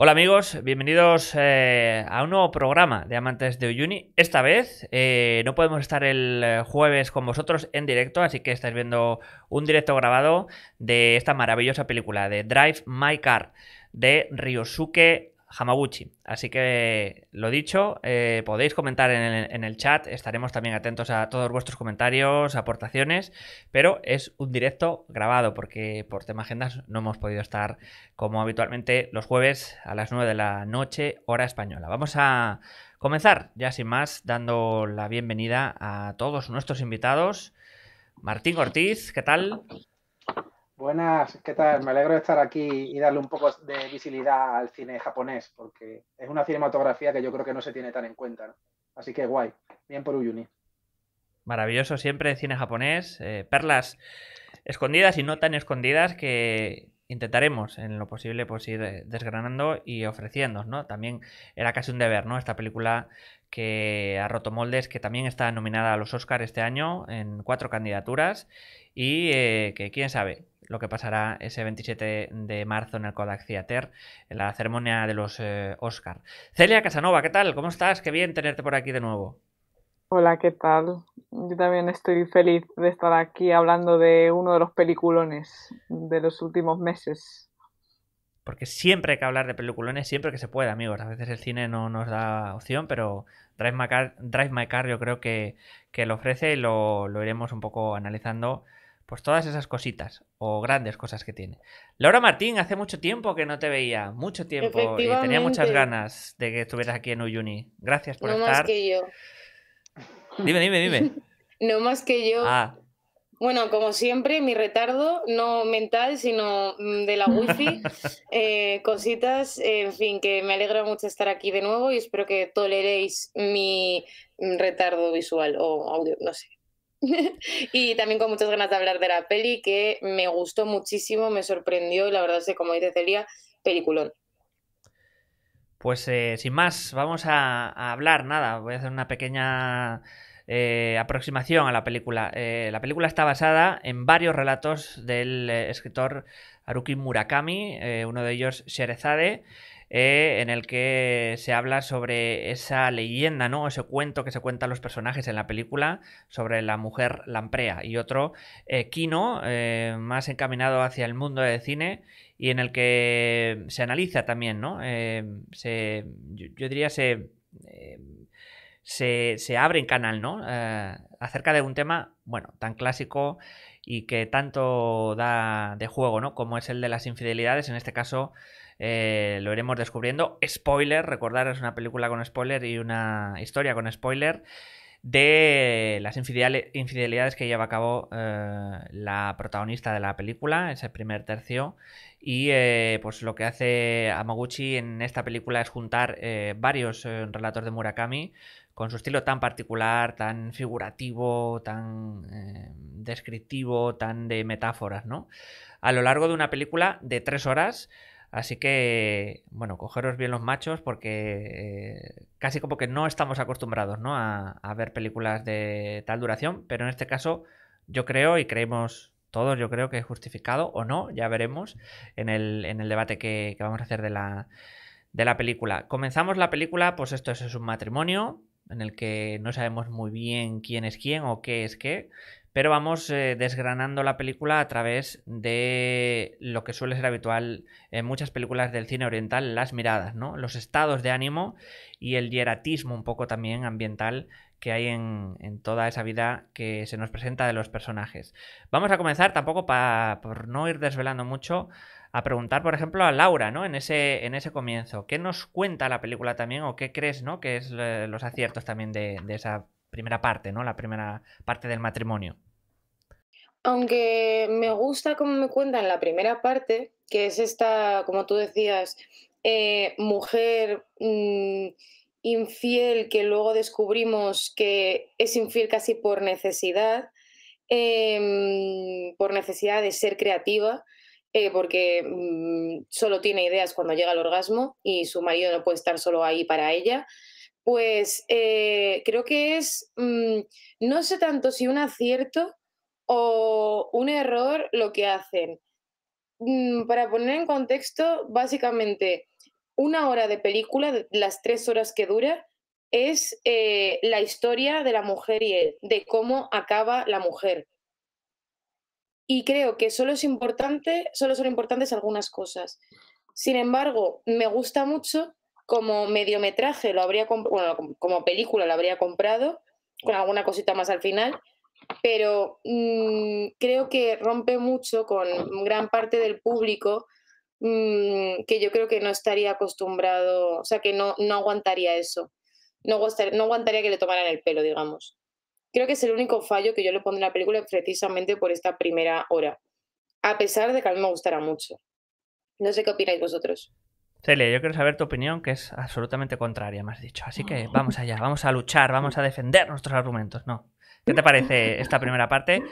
Hola amigos, bienvenidos eh, a un nuevo programa de Amantes de Uyuni. Esta vez eh, no podemos estar el eh, jueves con vosotros en directo, así que estáis viendo un directo grabado de esta maravillosa película de Drive My Car de Ryosuke Hamaguchi. Así que lo dicho, eh, podéis comentar en el, chat, estaremos también atentos a todos vuestros comentarios, aportaciones, pero es un directo grabado porque por tema agendas no hemos podido estar como habitualmente los jueves a las 9 de la noche hora española. Vamos a comenzar ya sin más dando la bienvenida a todos nuestros invitados. Martín Ortiz, ¿qué tal? Buenas, ¿qué tal? Me alegro de estar aquí y darle un poco de visibilidad al cine japonés, porque es una cinematografía que yo creo que no se tiene tan en cuenta. ¿no? Así que guay, bien por Uyuni. Maravilloso siempre el cine japonés, eh, perlas escondidas y no tan escondidas que intentaremos en lo posible pues ir eh, desgranando y ofreciéndonos ¿no? También era casi un deber, ¿no? Esta película que ha roto moldes, que también está nominada a los Oscars este año en cuatro candidaturas y eh, que quién sabe, lo que pasará ese 27 de marzo en el Kodak Theater, en la ceremonia de los eh, Oscar. Celia Casanova, ¿qué tal? ¿Cómo estás? Qué bien tenerte por aquí de nuevo. Hola, ¿qué tal? Yo también estoy feliz de estar aquí hablando de uno de los peliculones de los últimos meses. Porque siempre hay que hablar de peliculones, siempre que se pueda, amigos. A veces el cine no nos da opción, pero Drive My Car, Drive My Car yo creo que, lo ofrece y lo, lo iremos un poco analizando pues todas esas cositas o grandes cosas que tiene. Laura Martín, hace mucho tiempo que no te veía, mucho tiempo y tenía muchas ganas de que estuvieras aquí en Uyuni. Gracias por no Más que yo. Dime, dime, dime. no más que yo. Ah. Bueno, como siempre, mi retardo, no mental, sino mm, de la wifi, eh, cositas, en fin, que me alegra mucho estar aquí de nuevo y espero que toleréis mi mm, retardo visual o audio, no sé. y también con muchas ganas de hablar de la peli que me gustó muchísimo, me sorprendió y la verdad es que, como dice Celia, peliculón. Pues eh, sin más, vamos a, hablar, nada, voy a hacer una pequeña eh, aproximación a la película. Eh, la película está basada en varios relatos del escritor Haruki Murakami, uno de ellos Sherezade, eh, en el que se habla sobre esa leyenda, ¿no? Ese cuento que se cuentan los personajes en la película sobre la mujer lamprea. Y otro, eh, Kino, eh, más encaminado hacia el mundo del cine y en el que se analiza también, ¿no? yo, diría se... Se, abre en canal, ¿no? acerca de un tema, bueno, tan clásico y que tanto da de juego, ¿no? Como es el de las infidelidades, en este caso eh, lo iremos descubriendo. Spoiler, recordar, es una película con spoiler y una historia con spoiler de las infidelidades que lleva a cabo eh, la protagonista de la película, ese primer tercio. Y eh, pues lo que hace Amaguchi en esta película es juntar varios relatos de Murakami con su estilo tan particular, tan figurativo, tan descriptivo, tan de metáforas, ¿no? A lo largo de una película de tres horas Así que, bueno, cogeros bien los machos porque eh, casi como que no estamos acostumbrados ¿no? A, ver películas de tal duración, pero en este caso yo creo y creemos todos, yo creo que es justificado o no, ya veremos en el, en el debate que, vamos a hacer de la, de la película. Comenzamos la película, pues esto es un matrimonio, en el que no sabemos muy bien quién es quién o qué es qué. Pero vamos eh, desgranando la película a través de lo que suele ser habitual en muchas películas del cine oriental, las miradas, ¿no? Los estados de ánimo y el hieratismo un poco también ambiental que hay en, toda esa vida que se nos presenta de los personajes. Vamos a comenzar tampoco por no ir desvelando mucho a preguntar, por ejemplo, a Laura, ¿no? En ese, en ese comienzo, ¿qué nos cuenta la película también o qué crees, ¿no? Que es eh, los aciertos también de, de, esa primera parte, ¿no? La primera parte del matrimonio. Aunque me gusta como me cuentan la primera parte, que es esta, como tú decías, eh, mujer mm, infiel que luego descubrimos que es infiel casi por necesidad, em, por necesidad de ser creativa, eh, porque mm, solo tiene ideas cuando llega el orgasmo y su marido no puede estar solo ahí para ella, pues eh, creo que es, mm, no sé tanto si un acierto, o un error lo que hacen. Mm, para poner en contexto, básicamente una hora de película, las tres horas que dura, es eh, la historia de la mujer y él, de cómo acaba la mujer. Y creo que solo es importante, son importantes algunas cosas. Sin embargo, me gusta mucho como mediometraje, lo habría como película lo habría comprado, con alguna cosita más al final, pero mm, creo que rompe mucho con gran parte del público mm, que yo creo que no estaría acostumbrado, o sea, que no, no aguantaría eso, no, no aguantaría que le tomaran el pelo, digamos. Creo que es el único fallo que yo le pondré en la película precisamente por esta primera hora, a pesar de que a mí me gustará mucho. No sé qué opináis vosotros. Celia, yo quiero saber tu opinión, que es absolutamente contraria, me has dicho. Así que vamos allá, vamos a luchar, vamos a defender nuestros argumentos, ¿no? ¿Qué te parece esta primera parte?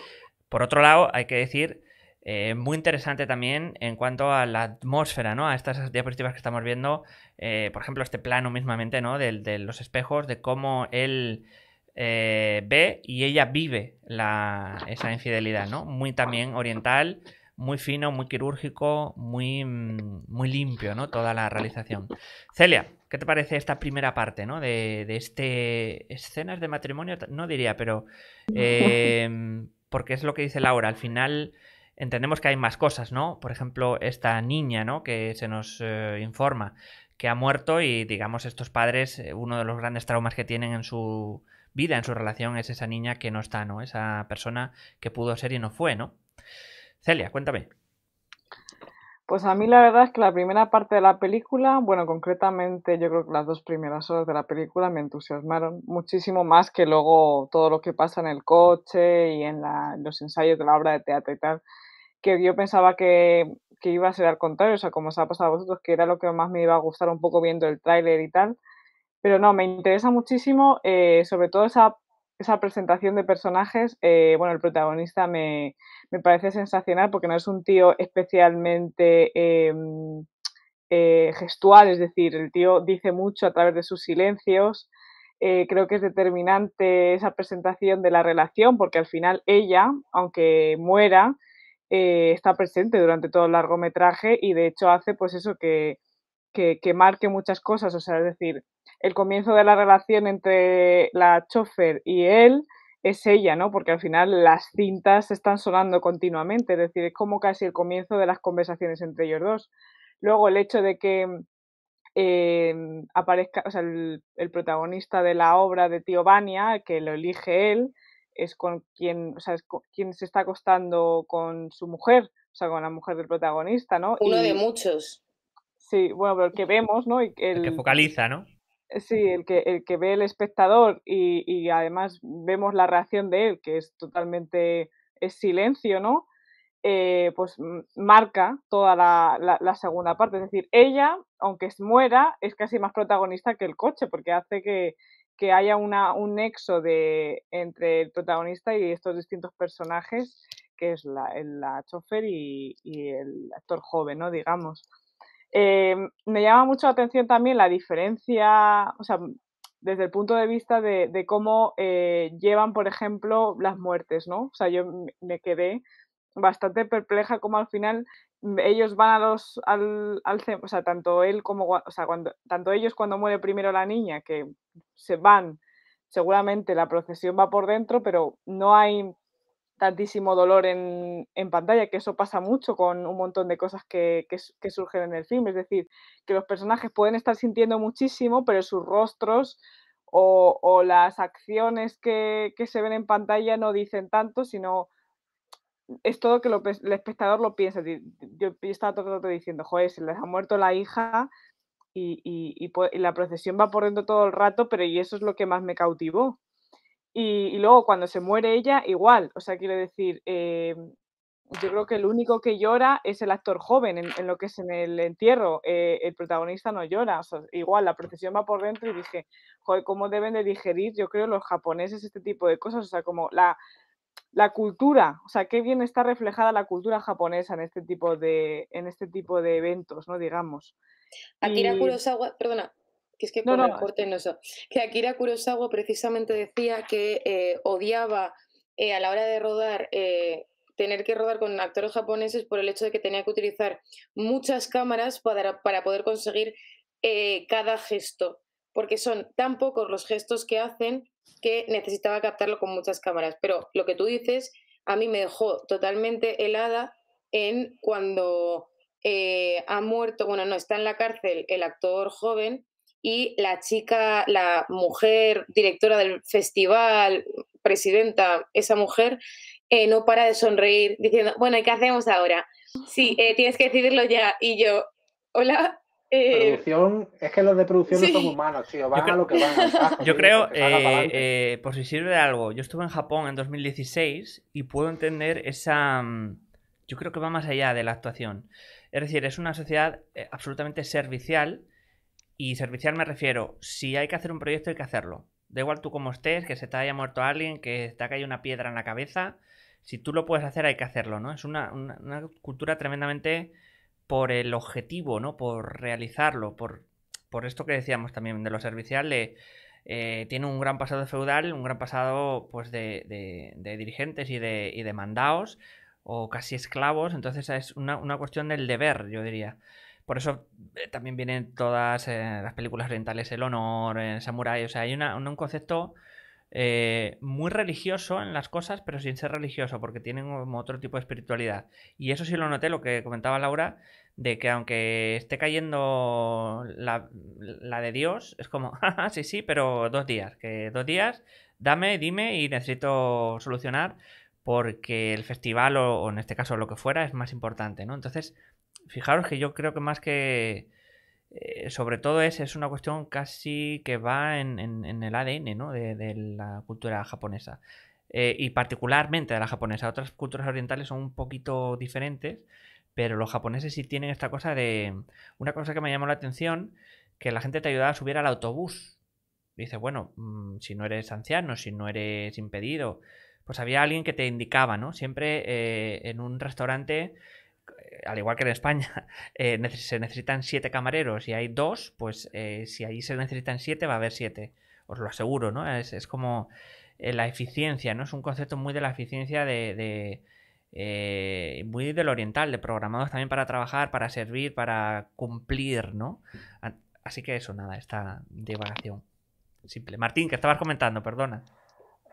Por otro lado, hay que decir, eh, muy interesante también en cuanto a la atmósfera, ¿no? A estas diapositivas que estamos viendo, eh, por ejemplo, este plano mismamente, ¿no? De, los espejos, de cómo él eh, ve y ella vive esa infidelidad, ¿no? Muy también oriental, muy fino, muy quirúrgico, muy, mm, muy limpio, ¿no? Toda la realización. Celia, ¿Qué te parece esta primera parte, ¿no? De, de este. Escenas de matrimonio, no diría, pero. Em, porque es lo que dice Laura. Al final entendemos que hay más cosas, ¿no? Por ejemplo, esta niña, ¿no? Que se nos eh, informa que ha muerto y, digamos, estos padres, eh, uno de los grandes traumas que tienen en su vida, en su relación, es esa niña que no está, ¿no? Esa persona que pudo ser y no fue, ¿no? Celia, cuéntame. Pues a mí la verdad es que la primera parte de la película, bueno, concretamente yo creo que las dos primeras horas de la película me entusiasmaron muchísimo más que luego todo lo que pasa en el coche y en la, los ensayos de la obra de teatro y tal, que yo pensaba que, que iba a ser al contrario, o sea, como os ha pasado a vosotros, que era lo que más me iba a gustar un poco viendo el tráiler y tal, pero no, me interesa muchísimo, eh, sobre todo esa esa presentación de personajes, eh, bueno, el protagonista me, me, parece sensacional porque no es un tío especialmente em, eh, gestual, es decir, el tío dice mucho a través de sus silencios. Eh, creo que es determinante esa presentación de la relación porque al final ella, aunque muera, está presente durante todo el largometraje y de hecho hace pues eso que, que, que marque muchas cosas, o sea, es decir, el comienzo de la relación entre la chofer y él es ella, ¿no? Porque al final las cintas están sonando continuamente, es decir, es como casi el comienzo de las conversaciones entre ellos dos. Luego el hecho de que em, aparezca, el, protagonista de la obra de Tío Bania, que lo elige él, es con quien, se está acostando con su mujer, o sea, con la mujer del protagonista, ¿no? Uno de muchos. Sí, bueno, pero el que vemos, ¿no? el que focaliza, ¿no? Eh, sí, el que, el que ve el espectador y, y, además vemos la reacción de él, que es totalmente es silencio, ¿no? Eh, pues marca toda la, la, segunda parte. Es decir, ella, aunque muera, es casi más protagonista que el coche, porque hace que, que haya una, un nexo de, entre el protagonista y estos distintos personajes, que es la, la chofer y, y el actor joven, ¿no? Digamos. Em, me llama mucho la atención también la diferencia, o sea, desde el punto de vista de, cómo eh, llevan, por ejemplo, las muertes, ¿no? O sea, yo me quedé bastante perpleja como al final mm, ellos van a los al, al o sea tanto él como o sea cuando tanto ellos cuando muere primero la niña que se van seguramente la procesión va por dentro pero no hay tantísimo dolor en, en, pantalla, que eso pasa mucho con un montón de cosas que, que, surgen en el film. Es decir, que los personajes pueden estar sintiendo muchísimo, pero sus rostros o, o las acciones que, que, se ven en pantalla no dicen tanto, sino es todo que lo, el espectador lo piensa. Yo, estaba todo el rato diciendo, joder, se les ha muerto la hija y, pues, y, la procesión va por dentro todo el rato, pero y eso es lo que más me cautivó. Y, luego cuando se muere ella, igual. O sea, quiero decir, eh, yo creo que el único que llora es el actor joven en, lo que es en el entierro. Eh, el protagonista no llora. O sea, igual la procesión va por dentro y dije, joder, ¿cómo deben de digerir, yo creo, los japoneses este tipo de cosas? O sea, como la, cultura, o sea, qué bien está reflejada la cultura japonesa en este tipo de, en este tipo de eventos, ¿no? Digamos. Akira Kurosawa, perdona, que es que con no, corte no eso. Que Akira Kurosawa precisamente decía que eh, odiaba eh, a la hora de rodar eh, tener que rodar con actores japoneses por el hecho de que tenía que utilizar muchas cámaras para, para poder conseguir cada gesto, porque son tan pocos los gestos que hacen que necesitaba captarlo con muchas cámaras. Pero lo que tú dices a mí me dejó totalmente helada en cuando ha muerto, bueno, no, está en la cárcel el actor joven y la chica, la mujer directora del festival, presidenta, esa mujer, eh, no para de sonreír diciendo, bueno, ¿y qué hacemos ahora? Sí, eh, tienes que decidirlo ya. Y yo, hola. Eh, producción, es que los de producción no son humanos, tío, van lo que van. yo creo, por si sirve de algo, yo estuve en Japón en 2016 y puedo entender esa... Mm, yo creo que va más allá de la actuación. Es decir, es una sociedad absolutamente servicial y servicial me refiero, si hay que hacer un proyecto hay que hacerlo. Da igual tú como estés, que se te haya muerto alguien, que te haya caído una piedra en la cabeza, si tú lo puedes hacer hay que hacerlo, ¿no? Es una, cultura tremendamente por el objetivo, ¿no? Por realizarlo, por, por esto que decíamos también de lo servicial, eh, tiene un gran pasado feudal, un gran pasado pues de, dirigentes y de, y o casi esclavos, entonces es una, una cuestión del deber, yo diría. Por eso eh, también vienen todas eh, las películas orientales, El Honor, eh, El Samurai. O sea, hay un concepto muy religioso en las cosas, pero sin ser religioso, porque tienen otro tipo de espiritualidad. Y eso sí lo noté, lo que comentaba Laura, de que aunque esté cayendo la, de Dios, es como, ah, sí, sí, pero dos días, que dos días, dame, dime y necesito solucionar porque el festival o, o en este caso lo que fuera es más importante, ¿no? Entonces, fijaros que yo creo que más que eh, sobre todo es, es una cuestión casi que va en, el ADN ¿no? de, la cultura japonesa. Eh, y particularmente de la japonesa. Otras culturas orientales son un poquito diferentes, pero los japoneses sí tienen esta cosa de... Una cosa que me llamó la atención, que la gente te ayudaba a subir al autobús. dices, bueno, mm, si no eres anciano, si no eres impedido, pues había alguien que te indicaba, ¿no? Siempre eh, en un restaurante al igual que en España, eh, se necesitan siete camareros y hay dos, pues eh, si allí se necesitan siete, va a haber siete. Os lo aseguro, ¿no? Es, como eh, la eficiencia, ¿no? Es un concepto muy de la eficiencia de. de muy del oriental, de programados también para trabajar, para servir, para cumplir, ¿no? Así que eso, nada, esta divagación. Simple. Martín, que estabas comentando, perdona.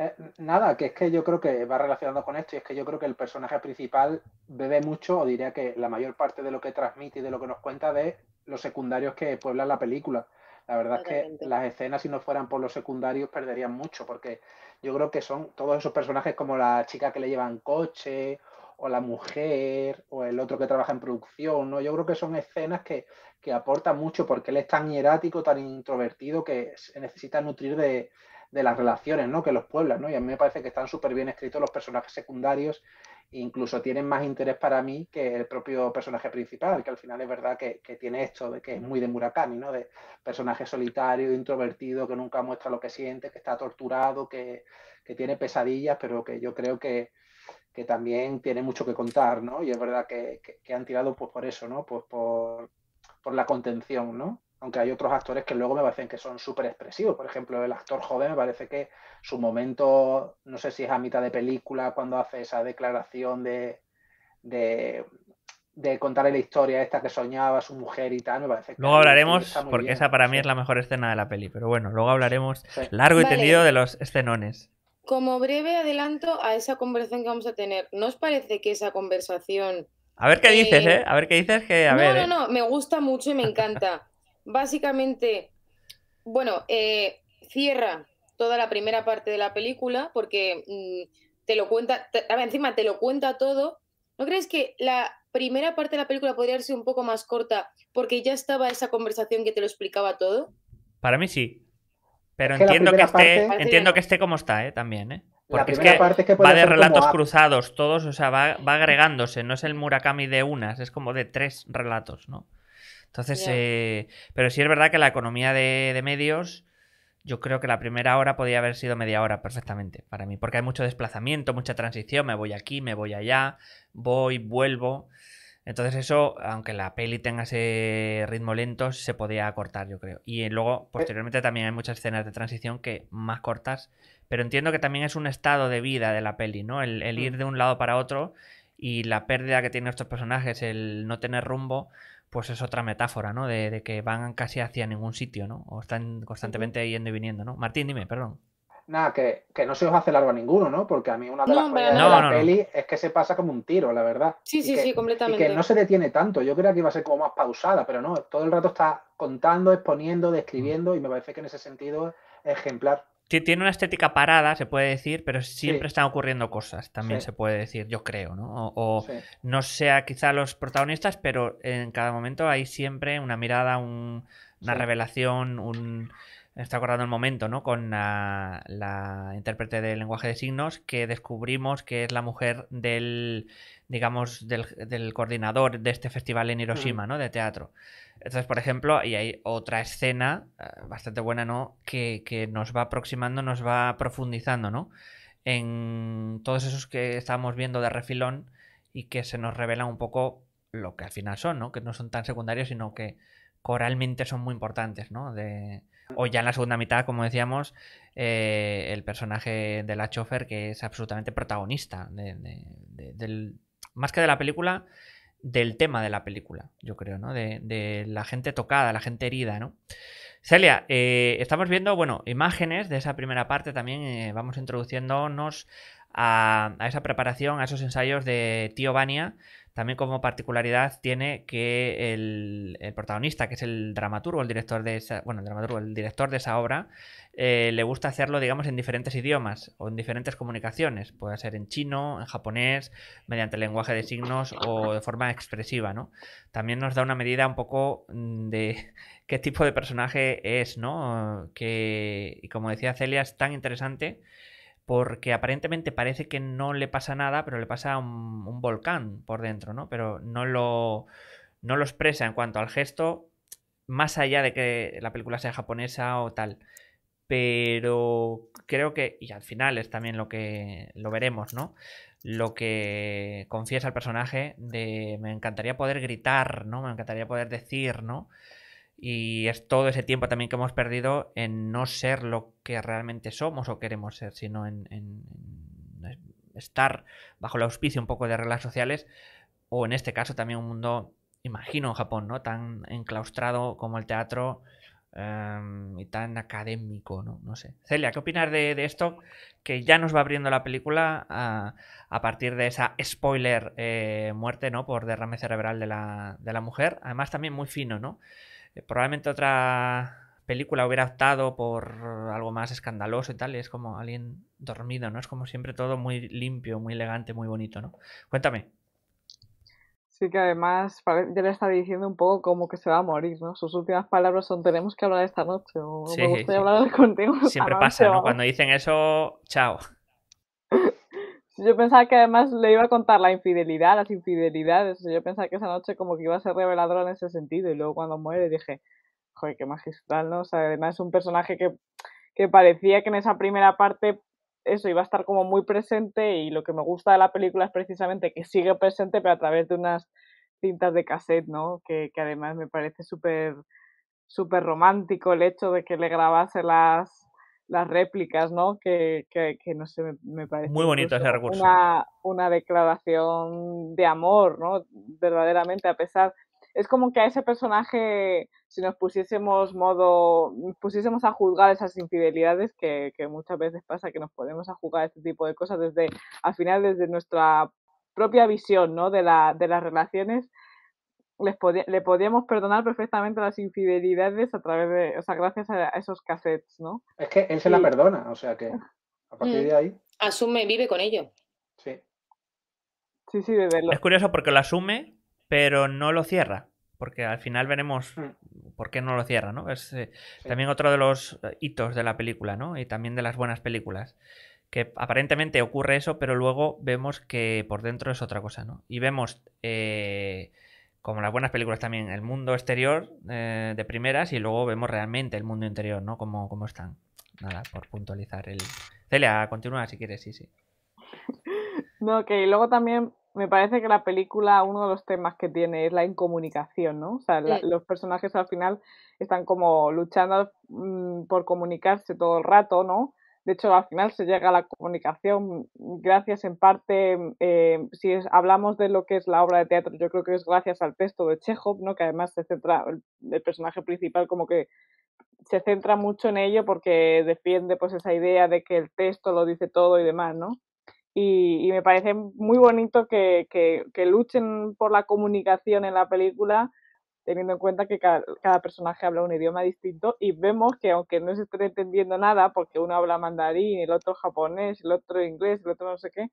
Eh, nada, que es que yo creo que va relacionado con esto y es que yo creo que el personaje principal bebe mucho, o diría que la mayor parte de lo que transmite y de lo que nos cuenta de los secundarios que pueblan la película. La verdad es que las escenas, si no fueran por los secundarios, perderían mucho, porque yo creo que son todos esos personajes como la chica que le llevan coche, o la mujer, o el otro que trabaja en producción, ¿no? Yo creo que son escenas que, que aportan mucho, porque él es tan hierático, tan introvertido, que se necesita nutrir de, de las relaciones ¿no? que los pueblos, ¿no? Y a mí me parece que están súper bien escritos los personajes secundarios, incluso tienen más interés para mí que el propio personaje principal, que al final es verdad que, tiene esto, de que es muy de Murakami, ¿no? De personaje solitario, introvertido, que nunca muestra lo que siente, que está torturado, que, tiene pesadillas, pero que yo creo que, también tiene mucho que contar, ¿no? Y es verdad que, han tirado pues, por eso, ¿no? Pues por, por la contención, ¿no? aunque hay otros actores que luego me parecen que son súper expresivos. Por ejemplo, el actor joven me parece que su momento, no sé si es a mitad de película, cuando hace esa declaración de, de, contarle la historia esta que soñaba su mujer y tal, me parece que... Luego hablaremos, porque esa para mí es la mejor escena de la peli, pero bueno, luego hablaremos largo y tendido de los escenones. Como breve adelanto a esa conversación que vamos a tener, ¿no os parece que esa conversación... A ver qué dices, ¿eh? ¿eh? A ver qué dices que... A no, no, eh. no, me gusta mucho y me encanta. Básicamente, bueno, eh, cierra toda la primera parte de la película porque mm, te lo cuenta, encima te lo cuenta todo. ¿No crees que la primera parte de la película podría ser un poco más corta porque ya estaba esa conversación que te lo explicaba todo? Para mí sí. Pero entiendo, que esté, entiendo que esté como está, ¿eh? También, eh. Porque es que va de relatos cruzados, todos, o sea, va, va, agregándose, no es el Murakami de unas, es como de tres relatos, ¿no? Entonces, eh, pero sí es verdad que la economía de, medios, yo creo que la primera hora podía haber sido media hora perfectamente para mí, porque hay mucho desplazamiento, mucha transición, me voy aquí, me voy allá, voy, vuelvo. Entonces eso, aunque la peli tenga ese ritmo lento, se podía cortar, yo creo. Y eh, luego, eh. posteriormente, también hay muchas escenas de transición que más cortas, pero entiendo que también es un estado de vida de la peli, ¿no? El, el mm. ir de un lado para otro y la pérdida que tienen estos personajes, el no tener rumbo, pues es otra metáfora, ¿no? De, que van casi hacia ningún sitio, ¿no? O están constantemente yendo y viniendo, ¿no? Martín, dime, perdón. Nada, que, no se os hace largo a ninguno, ¿no? Porque a mí una de las cosas de la peli es que se pasa como un tiro, la verdad. Sí, sí, sí, completamente. Y que no se detiene tanto. Yo creía que iba a ser como más pausada, pero no, todo el rato está contando, exponiendo, describiendo, mm. y me parece que en ese sentido es ejemplar tiene una estética parada, se puede decir, pero siempre están ocurriendo cosas, también se puede decir, yo creo, ¿no? O, no sea quizá los protagonistas, pero en cada momento hay siempre una mirada, una revelación, un... Me está acordando el momento, ¿no? Con la, intérprete del lenguaje de signos que descubrimos que es la mujer del, digamos, del, del coordinador de este festival en mm. Hiroshima, ¿no? De teatro. Entonces, por ejemplo, ahí hay otra escena eh, bastante buena, ¿no? Que, nos va aproximando, nos va profundizando, ¿no? En todos esos que estábamos viendo de refilón y que se nos revelan un poco lo que al final son, ¿no? Que no son tan secundarios, sino que coralmente son muy importantes, ¿no? De... O ya en la segunda mitad, como decíamos, eh, el personaje de la chofer que es absolutamente protagonista del... más que de la película, del tema de la película, yo creo, ¿no? De, la gente tocada, la gente herida, ¿no? Celia, eh, estamos viendo, bueno, imágenes de esa primera parte también, eh, vamos introduciéndonos a, a, esa preparación, a esos ensayos de Tío Bania, también como particularidad tiene que el, protagonista, que es el dramaturgo, el director de esa, el dramaturgo, el director de esa obra, eh, le gusta hacerlo, digamos, en diferentes idiomas o en diferentes comunicaciones. Puede ser en chino, en japonés, mediante lenguaje de signos o de forma expresiva, ¿no? También nos da una medida un poco mm, de qué tipo de personaje es, ¿no? Que, y como decía Celia, es tan interesante porque aparentemente parece que no le pasa nada, pero le pasa un, volcán por dentro, ¿no? Pero no lo, no lo expresa en cuanto al gesto, más allá de que la película sea japonesa o tal. Pero creo que, y al final es también lo que lo veremos, ¿no? Lo que confiesa el personaje de me encantaría poder gritar, ¿no? Me encantaría poder decir, ¿no? Y es todo ese tiempo también que hemos perdido en no ser lo que realmente somos o queremos ser, sino en, estar bajo el auspicio un poco de reglas sociales o en este caso también un mundo, imagino en Japón, ¿no? Tan enclaustrado como el teatro em, y tan académico, ¿no? No sé. Celia, ¿qué opinas de, esto que ya nos va abriendo la película a, partir de esa spoiler eh, muerte, ¿no? Por derrame cerebral de la, de la mujer. Además también muy fino, ¿no? Eh, probablemente otra película hubiera optado por algo más escandaloso y tal, y es como alguien dormido, ¿no? Es como siempre todo muy limpio, muy elegante, muy bonito, ¿no? Cuéntame. Sí, que además ya le está diciendo un poco como que se va a morir, ¿no? Sus últimas palabras son tenemos que hablar esta noche o sí, me gustaría hablar contigo. Siempre pasa, ¿no? Cuando dicen eso, chao. Yo pensaba que además le iba a contar la infidelidad, las infidelidades. Yo pensaba que esa noche como que iba a ser reveladora en ese sentido. Y luego cuando muere dije, joder, qué magistral, ¿no? O sea, además es un personaje que, que parecía que en esa primera parte eso iba a estar como muy presente. Y lo que me gusta de la película es precisamente que sigue presente, pero a través de unas cintas de cassette, ¿no? Que, que además me parece súper súper romántico el hecho de que le grabase las, las réplicas, ¿no? Que, que, no sé, me, parece. Muy bonito ese Una, declaración de amor, ¿no? Verdaderamente, a pesar. Es como que a ese personaje, si nos pusiésemos modo, pusiésemos a juzgar esas infidelidades, que, muchas veces pasa que nos ponemos a juzgar este tipo de cosas desde, al final, desde nuestra propia visión, ¿no? De, la, de las relaciones, le podíamos perdonar perfectamente las infidelidades a través de, o sea, gracias a, esos cassettes, ¿no? Es que él se la perdona, o sea que a partir mm. de ahí. Asume, vive con ello. Sí. Sí, sí, de verlo. Es curioso porque lo asume, pero no lo cierra. Porque al final veremos mm. por qué no lo cierra, ¿no? Es eh, también otro de los eh, hitos de la película, ¿no? Y también de las buenas películas que aparentemente ocurre eso, pero luego vemos que por dentro es otra cosa, ¿no? Y vemos eh, como las buenas películas también, el mundo exterior eh, de primeras y luego vemos realmente el mundo interior, ¿no? Cómo, cómo están. Nada, por puntualizar el... Celia, continúa si quieres, sí, sí. No, que luego también me parece que la película, uno de los temas que tiene es la incomunicación, ¿no? O sea, los personajes al final están como luchando mm, por comunicarse todo el rato, ¿no? De hecho, al final se llega a la comunicación gracias en parte, eh, si hablamos de lo que es la obra de teatro, yo creo que es gracias al texto de Chekhov, ¿no? que además se centra, el, personaje principal como que se centra mucho en ello porque defiende pues esa idea de que el texto lo dice todo y demás, ¿no? Y, me parece muy bonito que, luchen por la comunicación en la película teniendo en cuenta que cada, personaje habla un idioma distinto y vemos que aunque no se estén entendiendo nada, porque uno habla mandarín, el otro japonés, el otro inglés, el otro no sé qué,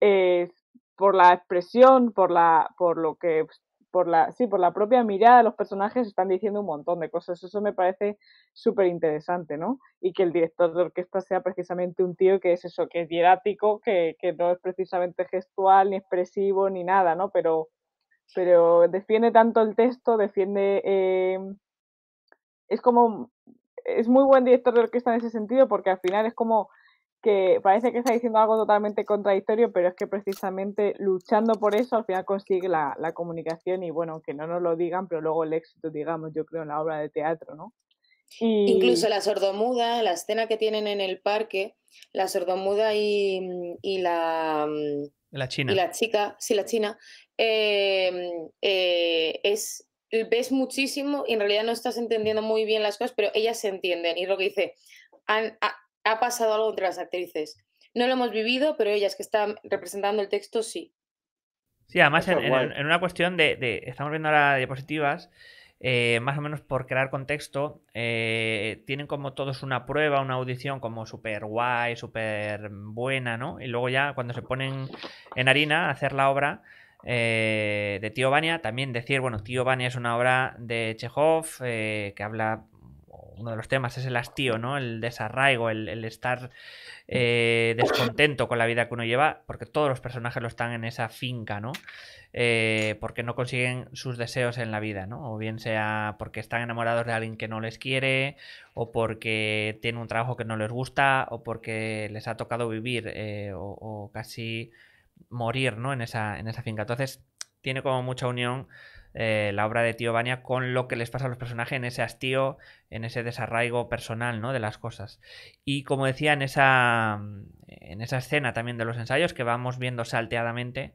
es por la expresión, por la, por lo que, pues, por la, sí, por la propia mirada de los personajes están diciendo un montón de cosas. Eso me parece súper interesante, ¿no? Y que el director de orquesta sea precisamente un tío que es eso, que es hierático, que, que no es precisamente gestual, ni expresivo, ni nada, ¿no? Pero pero defiende tanto el texto, defiende... Eh, es como... Es muy buen director de orquesta en ese sentido porque al final es como que parece que está diciendo algo totalmente contradictorio, pero es que precisamente luchando por eso al final consigue la, comunicación y bueno, que no nos lo digan, pero luego el éxito, digamos, yo creo en la obra de teatro, ¿no? Incluso la sordomuda, la escena que tienen en el parque, la sordomuda y, y la... La china. Y la chica, sí, la china, Em, eh, es ves muchísimo y en realidad no estás entendiendo muy bien las cosas, pero ellas se entienden. Y lo que dice, ha, pasado algo entre las actrices. No lo hemos vivido, pero ellas que están representando el texto sí. Sí, además en, una cuestión de, estamos viendo ahora diapositivas, eh, más o menos por crear contexto, eh, tienen como todos una prueba, una audición como súper guay, súper buena, ¿no? Y luego ya cuando se ponen en harina a hacer la obra, eh, de Tío Bania. También decir, bueno, Tío Bania es una obra de Chekhov eh, que habla, uno de los temas es el hastío, ¿no? El desarraigo, el, estar eh, descontento con la vida que uno lleva, porque todos los personajes lo están en esa finca, ¿no? porque no consiguen sus deseos en la vida, ¿no? O bien sea porque están enamorados de alguien que no les quiere, o porque tienen un trabajo que no les gusta, o porque les ha tocado vivir, o casi morir ¿no? en, esa, en esa finca. Entonces, tiene como mucha unión eh, la obra de Tío Bania con lo que les pasa a los personajes en ese hastío, en ese desarraigo personal ¿no? de las cosas. Y como decía, en esa, en esa escena también de los ensayos que vamos viendo salteadamente,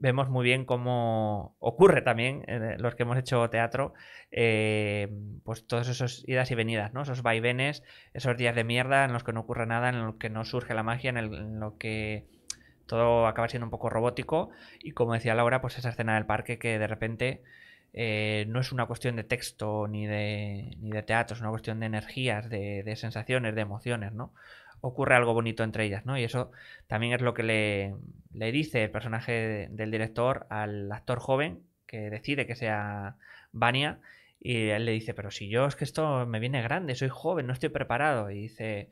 vemos muy bien cómo ocurre también, eh, los que hemos hecho teatro, eh, pues todas esas idas y venidas, ¿no? Esos vaivenes, esos días de mierda en los que no ocurre nada, en los que no surge la magia, en, el, en lo que todo acaba siendo un poco robótico y como decía Laura, pues esa escena del parque que de repente eh, no es una cuestión de texto ni de, ni de teatro, es una cuestión de energías, de, sensaciones, de emociones, ¿no? Ocurre algo bonito entre ellas, ¿no? Y eso también es lo que le, dice el personaje del director al actor joven que decide que sea Vania y él le dice, pero si yo es que esto me viene grande, soy joven, no estoy preparado. Y dice,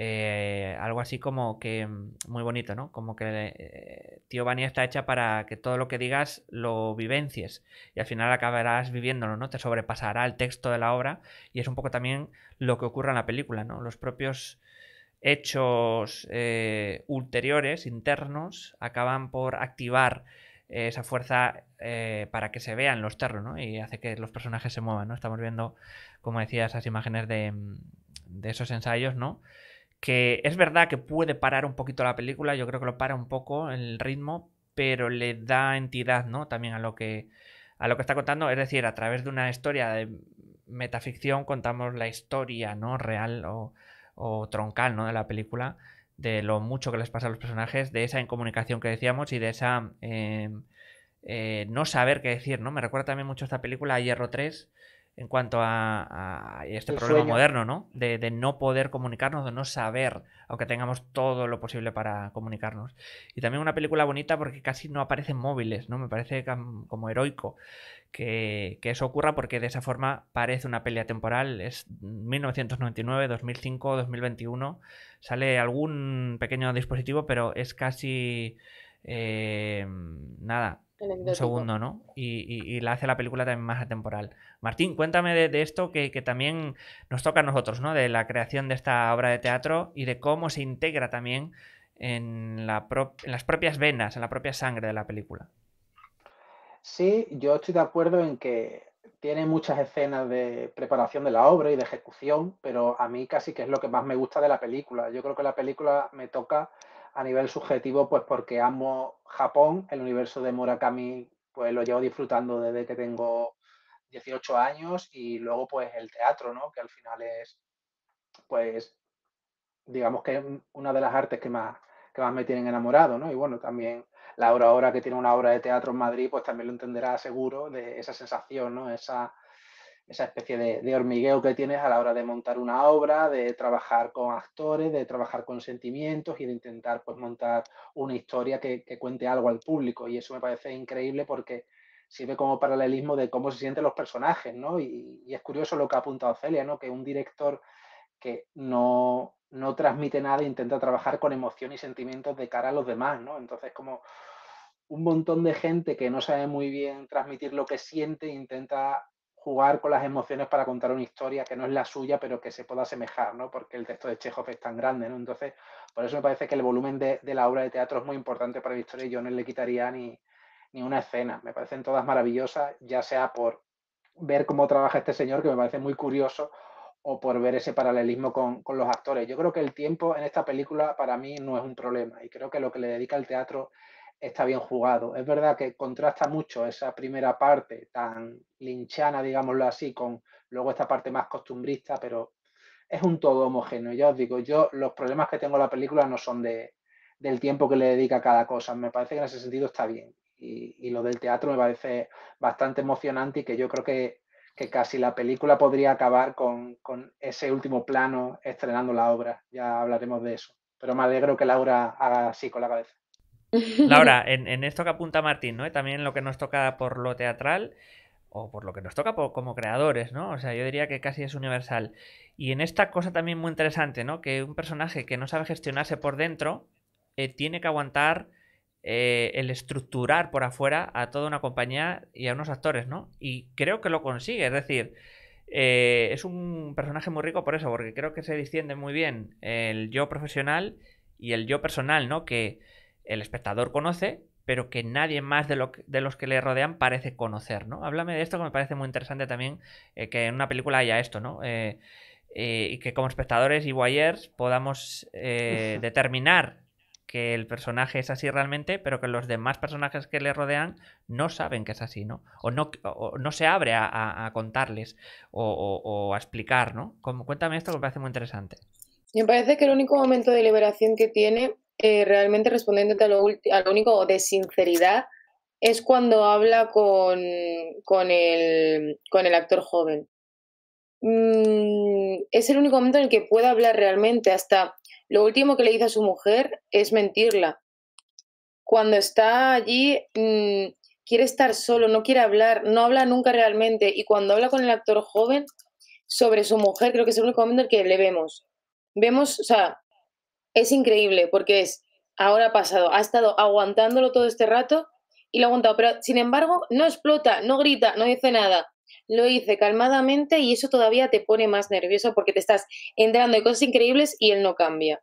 eh, algo así como que mm, muy bonito, ¿no? Como que eh, Tío Vania está hecha para que todo lo que digas lo vivencies y al final acabarás viviéndolo, ¿no? Te sobrepasará el texto de la obra y es un poco también lo que ocurre en la película, ¿no? Los propios hechos eh, ulteriores, internos, acaban por activar esa fuerza eh, para que se vean los terros, ¿no? Y hace que los personajes se muevan, ¿no? Estamos viendo, como decía, esas imágenes de, mm, de esos ensayos, ¿no? que es verdad que puede parar un poquito la película, yo creo que lo para un poco el ritmo, pero le da entidad, ¿no? También a lo que a lo que está contando, es decir, a través de una historia de metaficción contamos la historia, ¿no? Real o, troncal, ¿no? De la película, de lo mucho que les pasa a los personajes, de esa incomunicación que decíamos y de esa eh, eh, no saber qué decir, ¿no? Me recuerda también mucho esta película, Hierro 3, en cuanto a, este problema moderno, ¿no? De, no poder comunicarnos, de no saber, aunque tengamos todo lo posible para comunicarnos. Y también una película bonita porque casi no aparecen móviles, ¿no? Me parece como heroico que, eso ocurra porque de esa forma parece una pelea temporal. Es 1999, 2005, 2021. Sale algún pequeño dispositivo, pero es casi... Eh, nada, segundo, ¿no? Y, la hace la película también más atemporal. Martín, cuéntame de, esto que, también nos toca a nosotros, ¿no? De la creación de esta obra de teatro y de cómo se integra también en, en las propias venas, en la propia sangre de la película. Sí, yo estoy de acuerdo en que tiene muchas escenas de preparación de la obra y de ejecución, pero a mí casi que es lo que más me gusta de la película. Yo creo que la película me toca a nivel subjetivo, pues porque amo Japón, el universo de Murakami, pues lo llevo disfrutando desde que tengo 18 años y luego pues el teatro, ¿no? Que al final es, pues, digamos que es una de las artes que más, que más me tienen enamorado, ¿no? Y bueno, también Laura ahora que tiene una obra de teatro en Madrid, pues también lo entenderá seguro de esa sensación, ¿no? Esa esa especie de, hormigueo que tienes a la hora de montar una obra, de trabajar con actores, de trabajar con sentimientos y de intentar pues, montar una historia que, cuente algo al público. Y eso me parece increíble porque sirve como paralelismo de cómo se sienten los personajes, ¿no? Y, es curioso lo que ha apuntado Celia, ¿no? Que un director que no, no transmite nada intenta trabajar con emoción y sentimientos de cara a los demás, Entonces, como un montón de gente que no sabe muy bien transmitir lo que siente, intenta jugar con las emociones para contar una historia que no es la suya, pero que se pueda asemejar, ¿no? Porque el texto de Chekhov es tan grande, Entonces, por eso me parece que el volumen de, la obra de teatro es muy importante para la historia y yo no le quitaría ni, una escena. Me parecen todas maravillosas, ya sea por ver cómo trabaja este señor, que me parece muy curioso, o por ver ese paralelismo con, con, los actores. Yo creo que el tiempo en esta película para mí no es un problema y creo que lo que le dedica el teatro está bien jugado. Es verdad que contrasta mucho esa primera parte tan linchana, digámoslo así, con luego esta parte más costumbrista, pero es un todo homogéneo. Ya os digo, yo los problemas que tengo en la película no son de, del tiempo que le dedica a cada cosa. Me parece que en ese sentido está bien. Y, lo del teatro me parece bastante emocionante y que yo creo que, casi la película podría acabar con, con ese último plano estrenando la obra. Ya hablaremos de eso. Pero me alegro que Laura haga así con la cabeza. Laura, en, esto que apunta Martín, ¿no? También lo que nos toca por lo teatral o por lo que nos toca como creadores, ¿no? O sea, yo diría que casi es universal. Y en esta cosa también muy interesante, ¿no? Que un personaje que no sabe gestionarse por dentro eh, tiene que aguantar eh, el estructurar por afuera a toda una compañía y a unos actores, ¿no? Y creo que lo consigue, es decir, eh, es un personaje muy rico por eso, porque creo que se disciende muy bien el yo profesional y el yo personal, ¿no? Que el espectador conoce, pero que nadie más de, los que le rodean parece conocer, ¿no? Háblame de esto que me parece muy interesante también eh, que en una película haya esto, ¿no? Eh, eh, y que como espectadores y voyeurs podamos determinar que el personaje es así realmente, pero que los demás personajes que le rodean no saben que es así, ¿no? O no, se abre a, contarles o, a explicar, ¿no? cuéntame esto que me parece muy interesante. Me parece que el único momento de liberación que tiene eh, realmente respondiendo a lo, único de sinceridad, es cuando habla con, con, el, con el actor joven. Mm, es el único momento en el que puede hablar realmente. Hasta lo último que le dice a su mujer es mentirla. Cuando está allí, mm, quiere estar solo, no quiere hablar, no habla nunca realmente. Y cuando habla con el actor joven sobre su mujer, creo que es el único momento en el que le vemos. Vemos, o sea, es increíble porque es, ahora ha pasado, ha estado aguantándolo todo este rato y lo ha aguantado, pero sin embargo no explota, no grita, no dice nada. Lo hice calmadamente y eso todavía te pone más nervioso porque te estás enterando de cosas increíbles y él no cambia.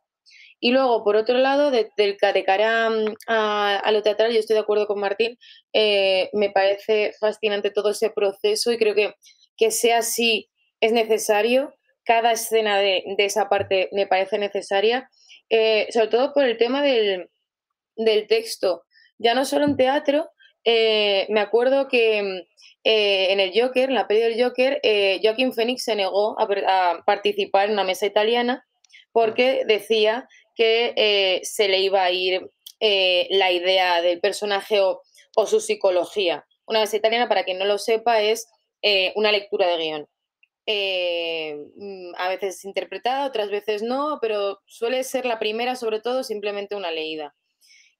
Y luego, por otro lado, de, de, cara mm, a, lo teatral, yo estoy de acuerdo con Martín, eh, me parece fascinante todo ese proceso y creo que que sea así es necesario, cada escena de esa parte me parece necesaria eh, sobre todo por el tema del, del, texto. Ya no solo en teatro, eh, me acuerdo que eh, en el Joker, en la peli del Joker, Joaquín Phoenix se negó a, participar en una mesa italiana porque decía que se le iba a ir la idea del personaje o, o, su psicología. Una mesa italiana, para quien no lo sepa, es una lectura de guión. Eh, mm, a veces interpretada, otras veces no, pero suele ser la primera, sobre todo, simplemente una leída.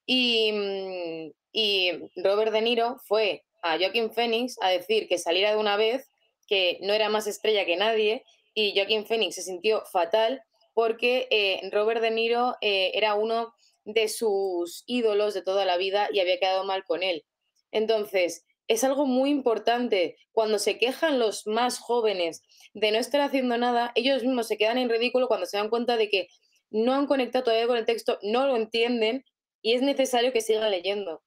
Mm, y, Robert De Niro fue a Joaquín Phoenix a decir que saliera de una vez, que no era más estrella que nadie, y Joaquín Phoenix se sintió fatal porque eh, Robert De Niro eh, era uno de sus ídolos de toda la vida y había quedado mal con él. Entonces, es algo muy importante. Cuando se quejan los más jóvenes de no estar haciendo nada, ellos mismos se quedan en ridículo cuando se dan cuenta de que no han conectado todavía con el texto, no lo entienden y es necesario que sigan leyendo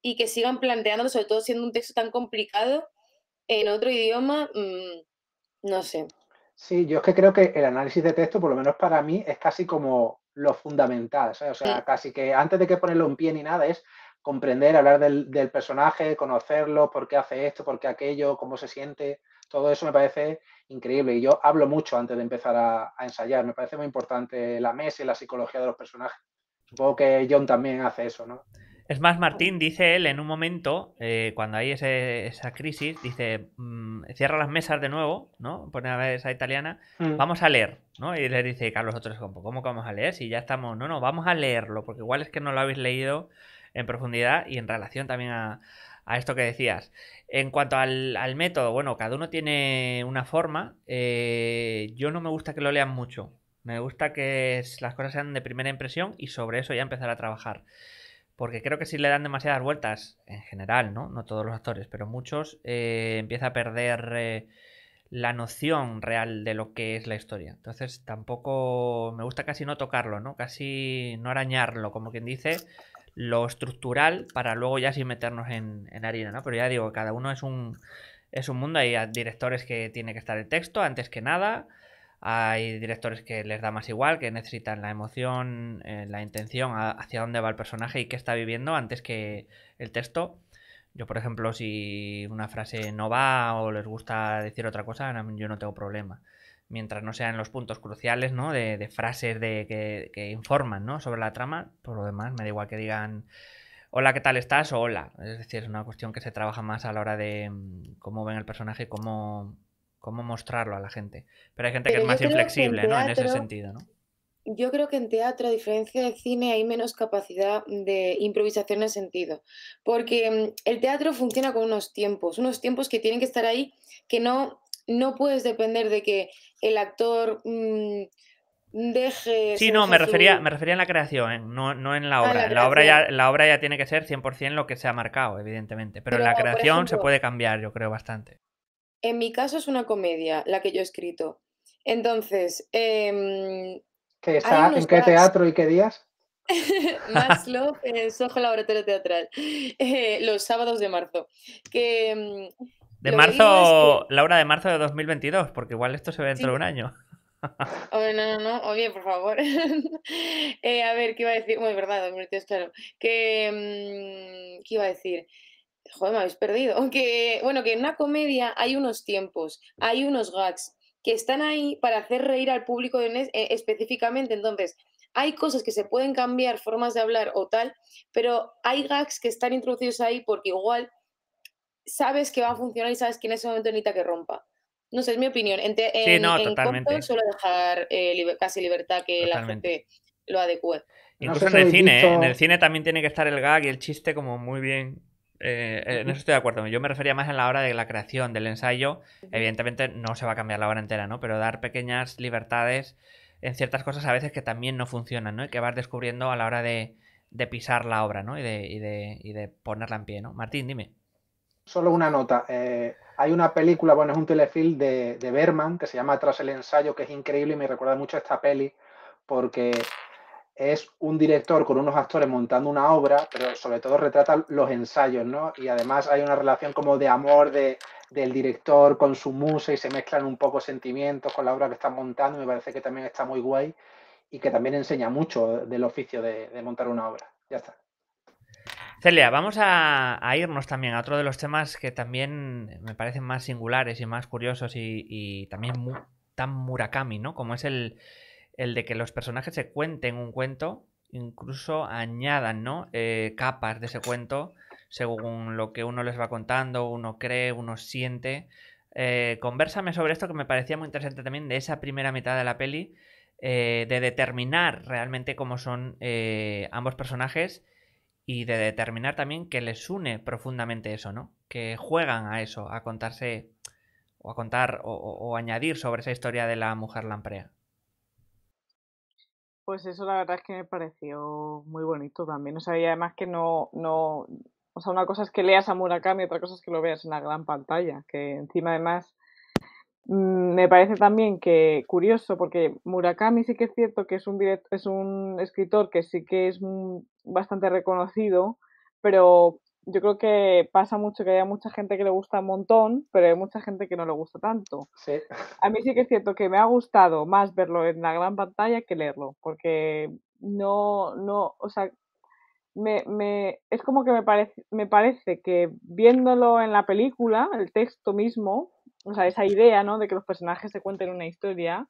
y que sigan planteándolo, sobre todo siendo un texto tan complicado en otro idioma, mm, no sé. Sí, yo es que creo que el análisis de texto, por lo menos para mí, es casi como lo fundamental, o sea, mm. casi que antes de que ponerlo en pie ni nada, es comprender, hablar del, personaje, conocerlo, por qué hace esto, por qué aquello, cómo se siente, todo eso me parece increíble. Y yo hablo mucho antes de empezar a, ensayar, me parece muy importante la mesa y la psicología de los personajes. Supongo que John también hace eso, ¿no? Es más, Martín, dice él en un momento, eh, cuando hay esa crisis, dice, mm, cierra las mesas de nuevo, ¿no? Pone a ver esa italiana, mm. vamos a leer, ¿no? Y le dice Carlos otros, ¿cómo vamos a leer? Si ya estamos, no, no, vamos a leerlo, porque igual es que no lo habéis leído en profundidad y en relación también a, esto que decías. En cuanto al, método, bueno, cada uno tiene una forma. Eh, yo no me gusta que lo lean mucho. Me gusta que las cosas sean de primera impresión y sobre eso ya empezar a trabajar. Porque creo que si le dan demasiadas vueltas, en general, ¿no? No todos los actores, pero muchos, eh, empieza a perder eh, la noción real de lo que es la historia. Entonces tampoco me gusta casi no tocarlo, ¿no? Casi no arañarlo, como quien dice, lo estructural para luego ya sin meternos en, en harina, ¿no? Pero ya digo, cada uno es un, es un mundo, hay directores que tiene que estar el texto antes que nada, hay directores que les da más igual, que necesitan la emoción, eh, la intención, hacia dónde va el personaje y qué está viviendo antes que el texto. Yo, por ejemplo, si una frase no va o les gusta decir otra cosa, yo no tengo problema mientras no sean los puntos cruciales, ¿no? De, frases de, que, informan, ¿no? Sobre la trama, por lo demás, me da igual que digan hola, ¿qué tal estás? o hola. Es decir, es una cuestión que se trabaja más a la hora de mm, cómo ven el personaje y cómo, mostrarlo a la gente. Pero hay gente que es más inflexible, en En ese sentido, Yo creo que en teatro, a diferencia del cine, hay menos capacidad de improvisación en sentido. Porque mm, el teatro funciona con unos tiempos, unos tiempos que tienen que estar ahí, que no no puedes depender de que el actor mm, deje... Sí, no, me refería, me refería en la creación, ¿eh? no, en la ah, obra. la obra, ya, la obra ya tiene que ser 100% lo que se ha marcado, evidentemente, pero, en la creación se puede cambiar, yo creo, bastante. En mi caso es una comedia, la que yo he escrito. Entonces... Em, ¿En qué teatro y qué días? Max Love, Soho Laboratorio Teatral, eh, los sábados de marzo. Que, em, de marzo, la Laura, de marzo de 2022, porque igual esto se ve dentro de un año. Oye, no, no, no, oye, por favor. Eh, a ver, ¿qué iba a decir? Muy verdad, claro. Que, mm, ¿Qué iba a decir? Joder, me habéis perdido. Aunque, bueno, que en una comedia hay unos tiempos, hay unos gags que están ahí para hacer reír al público eh, específicamente. Entonces, hay cosas que se pueden cambiar, formas de hablar o tal, pero hay gags que están introducidos ahí porque igual sabes que va a funcionar y sabes que en ese momento necesita que rompa. No sé, es mi opinión. En, en, suelo dejar eh, casi libertad que la gente lo adecue. Incluso ¿eh? en el cine, en el cine también tiene que estar el gag y el chiste como muy bien. Eh, en eso estoy de acuerdo. Yo me refería más en la hora de la creación, del ensayo. Evidentemente no se va a cambiar la hora entera, ¿no? Pero dar pequeñas libertades en ciertas cosas a veces que también no funcionan, ¿no? Y que vas descubriendo a la hora de, de pisar la obra, ¿no? Y de, y, de, y de ponerla en pie, ¿no? Martín, dime solo una nota. Eh, hay una película, bueno, es un telefilm de, Berman que se llama Tras el ensayo, que es increíble y me recuerda mucho a esta peli porque es un director con unos actores montando una obra, pero sobre todo retrata los ensayos, ¿no? Y además hay una relación como de amor de, del director con su musa y se mezclan un poco sentimientos con la obra que están montando. Me parece que también está muy guay y que también enseña mucho del oficio de montar una obra. Ya está. Celia, vamos a, irnos también a otro de los temas que también me parecen más singulares y más curiosos y, también tan Murakami, ¿no? Como es el, de que los personajes se cuenten un cuento, incluso añadan, ¿no? Eh, capas de ese cuento según lo que uno les va contando, uno cree, uno siente. Eh, conversame sobre esto que me parecía muy interesante también de esa primera mitad de la peli, eh, de determinar realmente cómo son eh, ambos personajes y de determinar también que les une profundamente eso, ¿no? Que juegan a eso, a contarse o a contar o, añadir sobre esa historia de la mujer lamprea. Pues eso la verdad es que me pareció muy bonito también. O sea, y además que no, no, o sea, una cosa es que leas a Murakami otra cosa es que lo veas en la gran pantalla, que encima además mm, me parece también que curioso porque Murakami sí que es cierto que es un es un escritor que sí que es bastante reconocido, pero yo creo que pasa mucho que haya mucha gente que le gusta un montón, pero hay mucha gente que no le gusta tanto. A mí sí que es cierto que me ha gustado más verlo en la gran pantalla que leerlo, porque no, no, o sea, me, me, es como que me, parece, me parece que viéndolo en la película, el texto mismo, o sea, esa idea, ¿no? De que los personajes se cuenten una historia,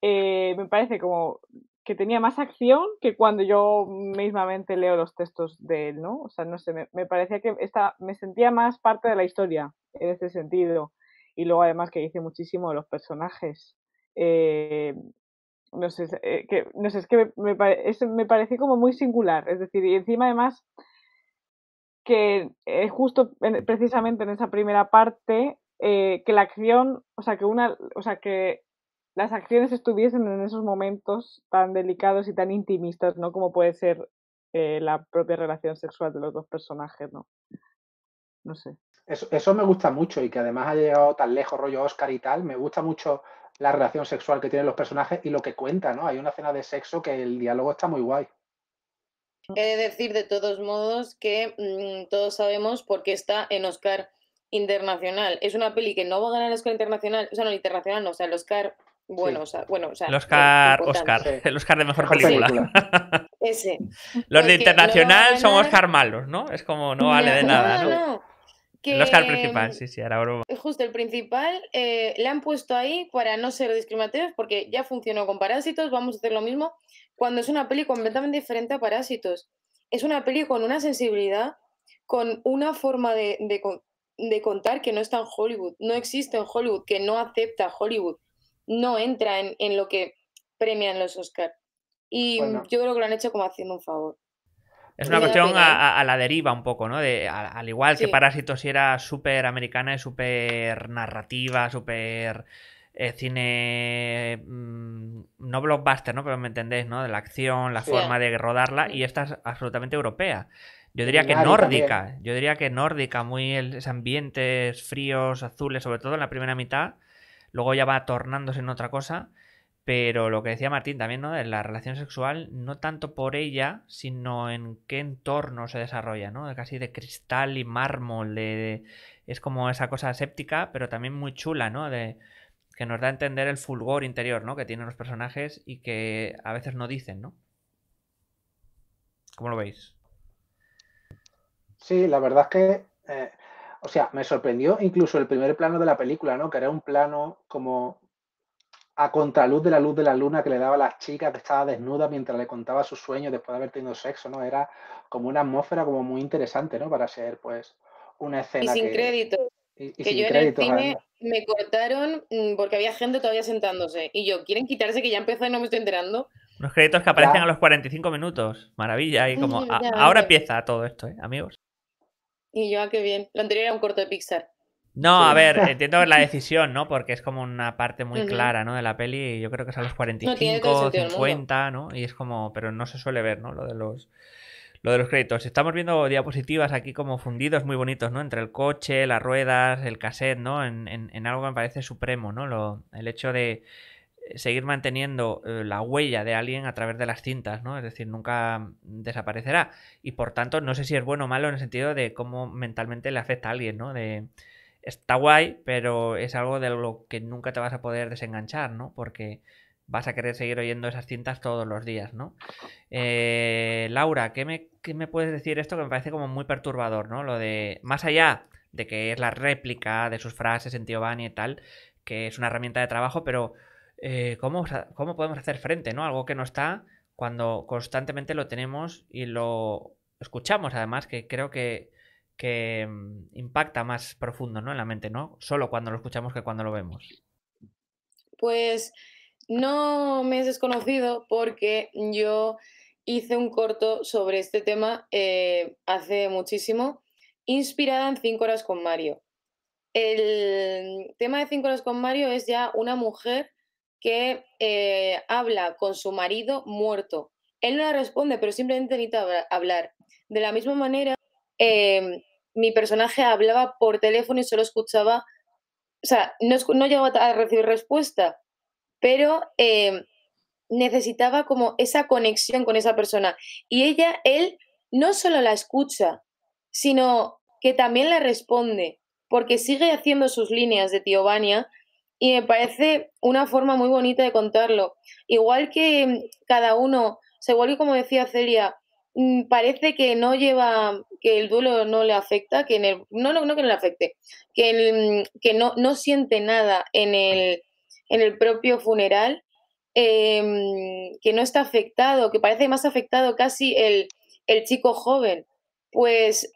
eh, me parece como que tenía más acción que cuando yo mismamente leo los textos de él, ¿no? O sea, no sé, me, parecía que esta, me sentía más parte de la historia en ese sentido. Y luego además que dice muchísimo de los personajes. Eh, no sé, eh, que, no sé, es que me, parecía como muy singular. Es decir, y encima además que es eh, justo precisamente en esa primera parte, que la acción, o sea, que una, o sea, que las acciones estuviesen en esos momentos tan delicados y tan intimistas, ¿no? Como puede ser eh, la propia relación sexual de los dos personajes, ¿no? No sé. Eso, me gusta mucho y que además ha llegado tan lejos, rollo Oscar y tal. Me gusta mucho la relación sexual que tienen los personajes y lo que cuenta, ¿no? Hay una escena de sexo que el diálogo está muy guay. He de decir de todos modos que mm, todos sabemos por qué está en Oscar Internacional. Es una peli que no va a ganar Oscar Internacional, o sea, no, Internacional no, o sea, el Oscar bueno, o sea, bueno, el Oscar, Oscar, el de mejor película. Ese. Los de internacional son Oscar malos, ¿no? Es como no vale de nada, ¿no? El Oscar principal, sí, sí, era eh, Justo, el principal eh, le han puesto ahí para no ser discriminatorios porque ya funcionó con Parásitos, vamos a hacer lo mismo, cuando es una peli completamente diferente a Parásitos. Es una peli con una sensibilidad, con una forma de, de, de contar que no está en Hollywood, no existe en Hollywood, que no acepta Hollywood no entra en, lo que premian los Oscars. Y pues yo creo que lo han hecho como haciendo un favor. Es una cuestión a, la deriva un poco, ¿no? De, al igual que Parásitos era súper americana y súper narrativa, súper eh, cine... Mm, no blockbuster, ¿no? Pero me entendéis, ¿no? De la acción, la forma de rodarla y esta es absolutamente europea. Yo diría que nórdica, yo diría que nórdica, muy ambientes fríos, azules, sobre todo en la primera mitad Luego ya va tornándose en otra cosa. Pero lo que decía Martín también, ¿no? De la relación sexual, no tanto por ella, sino en qué entorno se desarrolla, ¿no? Casi de cristal y mármol, es como esa cosa séptica, pero también muy chula, ¿no? De, que nos da a entender el fulgor interior, ¿no? Que tienen los personajes y que a veces no dicen, ¿no? ¿Cómo lo veis? Sí, la verdad es que eh, o sea, me sorprendió incluso el primer plano de la película, ¿no? Que era un plano como a contraluz de la luz de la luna que le daba a las chicas que estaba desnuda mientras le contaba sus sueños después de haber tenido sexo, ¿no? Era como una atmósfera como muy interesante, ¿no? Para ser, pues, una escena. Y sin crédito. que yo en el cine me cortaron mm, porque había gente todavía sentándose. Y yo, ¿quieren quitarse que ya empezó y no me estoy enterando? Unos créditos que aparecen a los 45 minutos. Maravilla. Y como, ahora empieza todo esto, ¿eh, amigos. Y yo, ah, qué bien. Lo anterior era un corto de Pixar. No, a ver, entiendo la decisión, ¿no? Porque es como una parte muy clara, ¿no? De la peli, y yo creo que es a los 45, 50, ¿no? Y es como, pero no se suele ver, ¿no? Lo de los lo de los créditos. Estamos viendo diapositivas aquí como fundidos muy bonitos, ¿no? Entre el coche, las ruedas, el cassette, ¿no? En, algo que me parece supremo, ¿no? Lo, el hecho de, seguir manteniendo eh, la huella de alguien a través de las cintas, ¿no? Es decir, nunca desaparecerá. Y por tanto, no sé si es bueno o malo en el sentido de cómo mentalmente le afecta a alguien, ¿no? De, está guay, pero es algo de lo que nunca te vas a poder desenganchar, ¿no? Porque vas a querer seguir oyendo esas cintas todos los días, ¿no? Eh, Laura, ¿qué me, ¿qué me puedes decir esto que me parece como muy perturbador, ¿no? Lo de, más allá de que es la réplica de sus frases en Tío y tal, que es una herramienta de trabajo, pero eh, ¿cómo, podemos hacer frente, ¿no? Algo que no está cuando constantemente lo tenemos y lo escuchamos, además, que creo que, que mm, impacta más profundo, En la mente, ¿no? Solo cuando lo escuchamos que cuando lo vemos. Pues no me es desconocido porque yo hice un corto sobre este tema eh, hace muchísimo, inspirada en Cinco horas con Mario. El tema de Cinco horas con Mario es ya una mujer que eh, habla con su marido muerto. Él no la responde, pero simplemente necesita hablar. De la misma manera, em, mi personaje hablaba por teléfono y solo escuchaba, o sea, no, no llegaba a recibir respuesta, pero em, necesitaba como esa conexión con esa persona. Y ella, él, no solo la escucha, sino que también la responde, porque sigue haciendo sus líneas de Tiovania y me parece una forma muy bonita de contarlo. Igual que mm, cada uno se vuelve, como decía Celia, mm, parece que no lleva, que el duelo no le afecta, que en el, no, no, que no le afecte, que, mm, que no, no siente nada en el, en el propio funeral, em, que no está afectado, que parece más afectado casi el, el chico joven, pues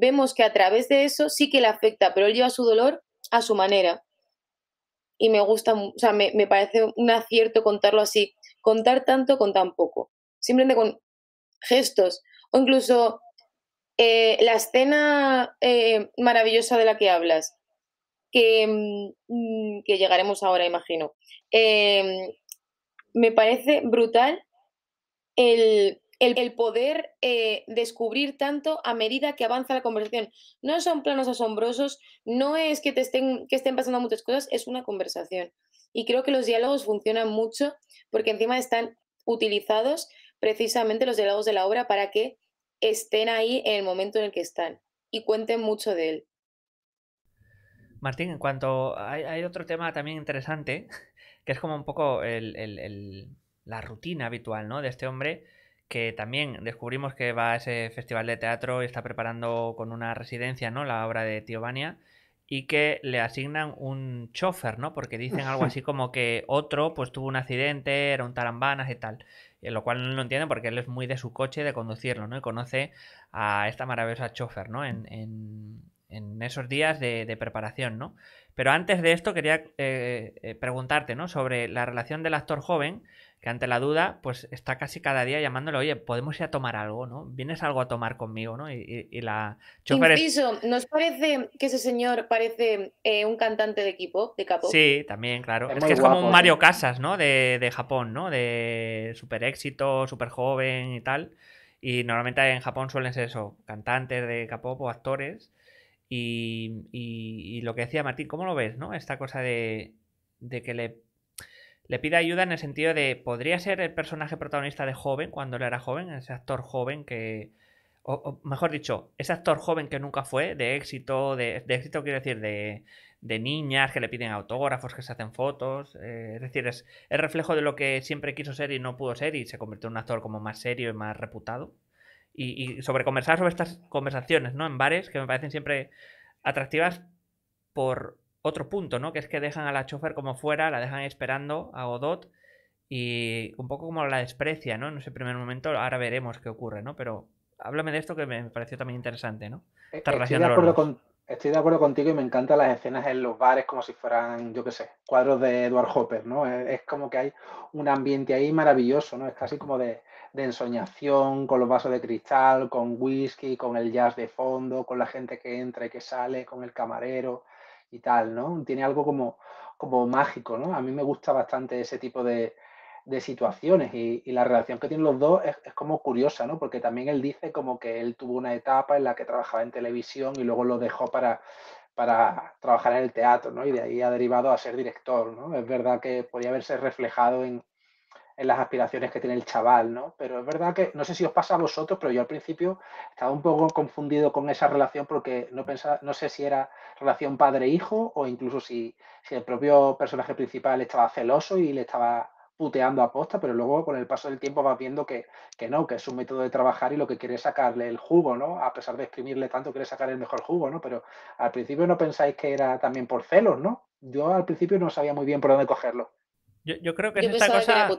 vemos que a través de eso sí que le afecta, pero él lleva su dolor a su manera y me gusta, o sea, me, me parece un acierto contarlo así, contar tanto con tan poco, simplemente con gestos o incluso eh, la escena eh, maravillosa de la que hablas, que, mm, que llegaremos ahora, imagino, eh, me parece brutal el el, poder eh, descubrir tanto a medida que avanza la conversación. No son planos asombrosos, no es que, te estén, que estén pasando muchas cosas, es una conversación. Y creo que los diálogos funcionan mucho porque encima están utilizados precisamente los diálogos de la obra para que estén ahí en el momento en el que están y cuenten mucho de él. Martín, en cuanto hay, hay otro tema también interesante, que es como un poco la rutina habitual ¿no? de este hombre, que también descubrimos que va a ese festival de teatro y está preparando con una residencia, ¿no? La obra de Tiovania y que le asignan un chofer, ¿no? Porque dicen algo así como que otro pues tuvo un accidente, era un tarambanas y tal. Eh, lo cual no lo entiende porque él es muy de su coche, de conducirlo, ¿no? Y conoce a esta maravillosa chofer, ¿no? En, esos días de, preparación, ¿no? Pero antes de esto quería eh, eh, preguntarte, ¿no? Sobre la relación del actor joven que ante la duda, pues está casi cada día llamándole, oye, podemos ir a tomar algo, ¿no? Vienes algo a tomar conmigo, ¿no? Y, la ¿nos parece que ese señor parece eh, un cantante de equipo, de capo? Sí, también, claro. Es, que es como un Mario Casas, ¿no? De, Japón, ¿no? De super éxito, súper joven y tal. Y normalmente en Japón suelen ser eso, cantantes de capo o actores. Y, y, lo que decía Martín, ¿cómo lo ves, no? Esta cosa de, de que le le pide ayuda en el sentido de, ¿podría ser el personaje protagonista de joven, cuando él era joven, ese actor joven que... O, mejor dicho, ese actor joven que nunca fue, de éxito, de, éxito quiero decir, de, niñas que le piden autógrafos, que se hacen fotos, eh, es decir, es el reflejo de lo que siempre quiso ser y no pudo ser y se convirtió en un actor como más serio y más reputado. Y, y sobre conversar sobre estas conversaciones, ¿no? En bares que me parecen siempre atractivas por otro punto, ¿no? Que es que dejan a la chofer como fuera, la dejan esperando a Godot y un poco como la desprecia, ¿no? En ese primer momento, ahora veremos qué ocurre, ¿no? Pero háblame de esto que me pareció también interesante, ¿no? Eh, Esta eh, estoy, de acuerdo estoy de acuerdo contigo y me encantan las escenas en los bares como si fueran, yo qué sé, cuadros de Edward Hopper, ¿no? Es, como que hay un ambiente ahí maravilloso, ¿no? Es casi como de, de ensoñación, con los vasos de cristal, con whisky, con el jazz de fondo, con la gente que entra y que sale, con el camarero y tal, ¿no? Tiene algo como, como mágico, ¿no? A mí me gusta bastante ese tipo de, de situaciones y, y, la relación que tienen los dos es, como curiosa, ¿no? Porque también él dice como que él tuvo una etapa en la que trabajaba en televisión y luego lo dejó para, para trabajar en el teatro, ¿no? Y de ahí ha derivado a ser director, ¿no? Es verdad que podía haberse reflejado en, en las aspiraciones que tiene el chaval, ¿no? Pero es verdad que, no sé si os pasa a vosotros, pero yo al principio estaba un poco confundido con esa relación porque no pensaba, no sé si era relación padre-hijo o incluso si, si, el propio personaje principal estaba celoso y le estaba puteando a posta, pero luego con el paso del tiempo vas viendo que, no, que es su método de trabajar y lo que quiere es sacarle el jugo, ¿no? A pesar de exprimirle tanto, quiere sacar el mejor jugo, ¿no? Pero al principio no pensáis que era también por celos, ¿no? Yo al principio no sabía muy bien por dónde cogerlo. Yo, creo que es esta cosa.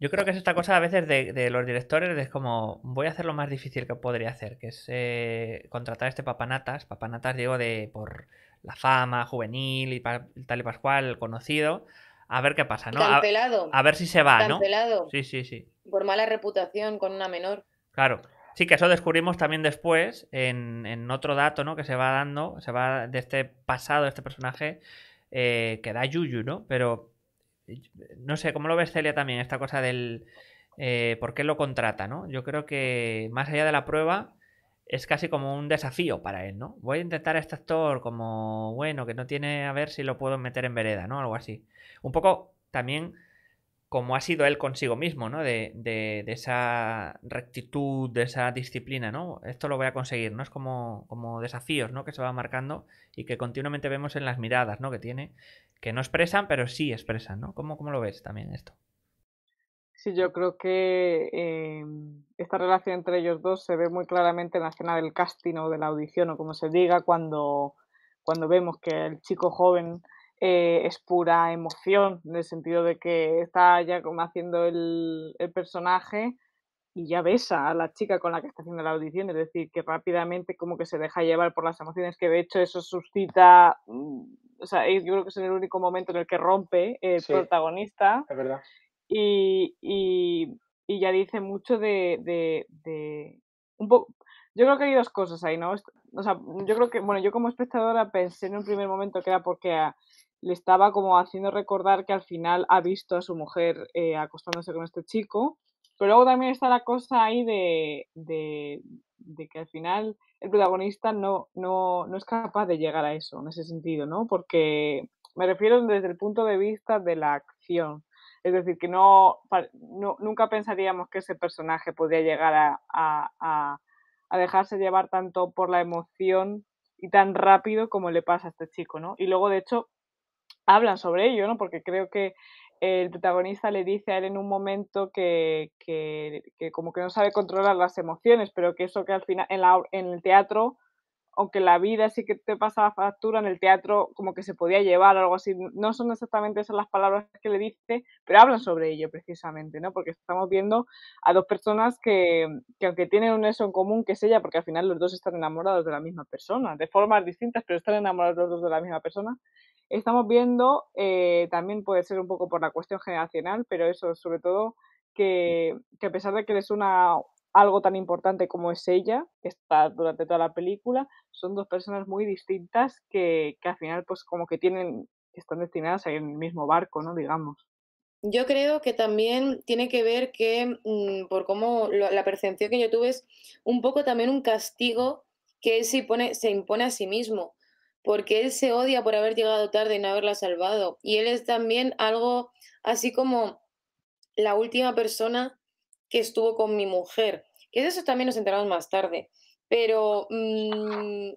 Yo creo que es esta cosa a veces de, los directores, es como, voy a hacer lo más difícil que podría hacer, que es eh, contratar a este papanatas, papanatas digo de por la fama juvenil y tal y pascual conocido, a ver qué pasa, ¿no? A, a, ver si se va, ¿no? Sí, sí, sí. Por mala reputación con una menor. Claro. Sí, que eso descubrimos también después en, otro dato, ¿no? Que se va dando, se va de este pasado, de este personaje, eh, que da Yuyu, ¿no? Pero no sé, ¿cómo lo ves, Celia, también esta cosa del eh, por qué lo contrata? ¿no? Yo creo que más allá de la prueba es casi como un desafío para él, ¿no? Voy a intentar a este actor como, bueno, que no tiene, a ver si lo puedo meter en vereda, ¿no? Algo así. Un poco también como ha sido él consigo mismo, ¿no? De, esa rectitud, de esa disciplina, ¿no? Esto lo voy a conseguir, ¿no? Es como, como desafíos, ¿no? Que se va marcando y que continuamente vemos en las miradas, ¿no? Que tiene que no expresan, pero sí expresan, ¿no? ¿Cómo, lo ves también esto? Sí, yo creo que em, esta relación entre ellos dos se ve muy claramente en la escena del casting o de la audición o como se diga, cuando, cuando vemos que el chico joven eh, es pura emoción, en el sentido de que está ya como haciendo el personaje y ya besa a la chica con la que está haciendo la audición, es decir, que rápidamente como que se deja llevar por las emociones que de hecho eso suscita, mm, o sea, yo creo que es el único momento en el que rompe el protagonista. verdad. Y, ya dice mucho de, de, un poco, yo creo que hay dos cosas ahí, ¿no? O sea, yo creo que, bueno, yo como espectadora pensé en un primer momento que era porque le estaba como haciendo recordar que al final ha visto a su mujer eh, acostándose con este chico pero luego también está la cosa ahí de, que al final el protagonista no, no, es capaz de llegar a eso, en ese sentido, ¿no? Porque me refiero desde el punto de vista de la acción. Es decir, que no, nunca pensaríamos que ese personaje podía llegar a, a dejarse llevar tanto por la emoción y tan rápido como le pasa a este chico, ¿no? Y luego, de hecho, hablan sobre ello, ¿no? Porque creo que el protagonista le dice a él en un momento que, como que no sabe controlar las emociones, pero que eso que al final en, el teatro, aunque la vida sí que te pasa la factura, en el teatro como que se podía llevar o algo así. No son exactamente esas las palabras que le dice, pero hablan sobre ello precisamente, ¿no? Porque estamos viendo a dos personas que, que aunque tienen un eso en común, que es ella, porque al final los dos están enamorados de la misma persona, de formas distintas, pero están enamorados los dos de la misma persona Estamos viendo, eh, también puede ser un poco por la cuestión generacional, pero eso sobre todo que, a pesar de que es una, algo tan importante como es ella, que está durante toda la película, son dos personas muy distintas que, al final pues como que tienen, están destinadas a ir en el mismo barco, ¿no? Digamos. Yo creo que también tiene que ver que, mm, por cómo la percepción que yo tuve es un poco también un castigo que él se, se impone a sí mismo porque él se odia por haber llegado tarde y no haberla salvado. Y él es también algo así como la última persona que estuvo con mi mujer. Que de eso también nos enteramos más tarde. Pero mm,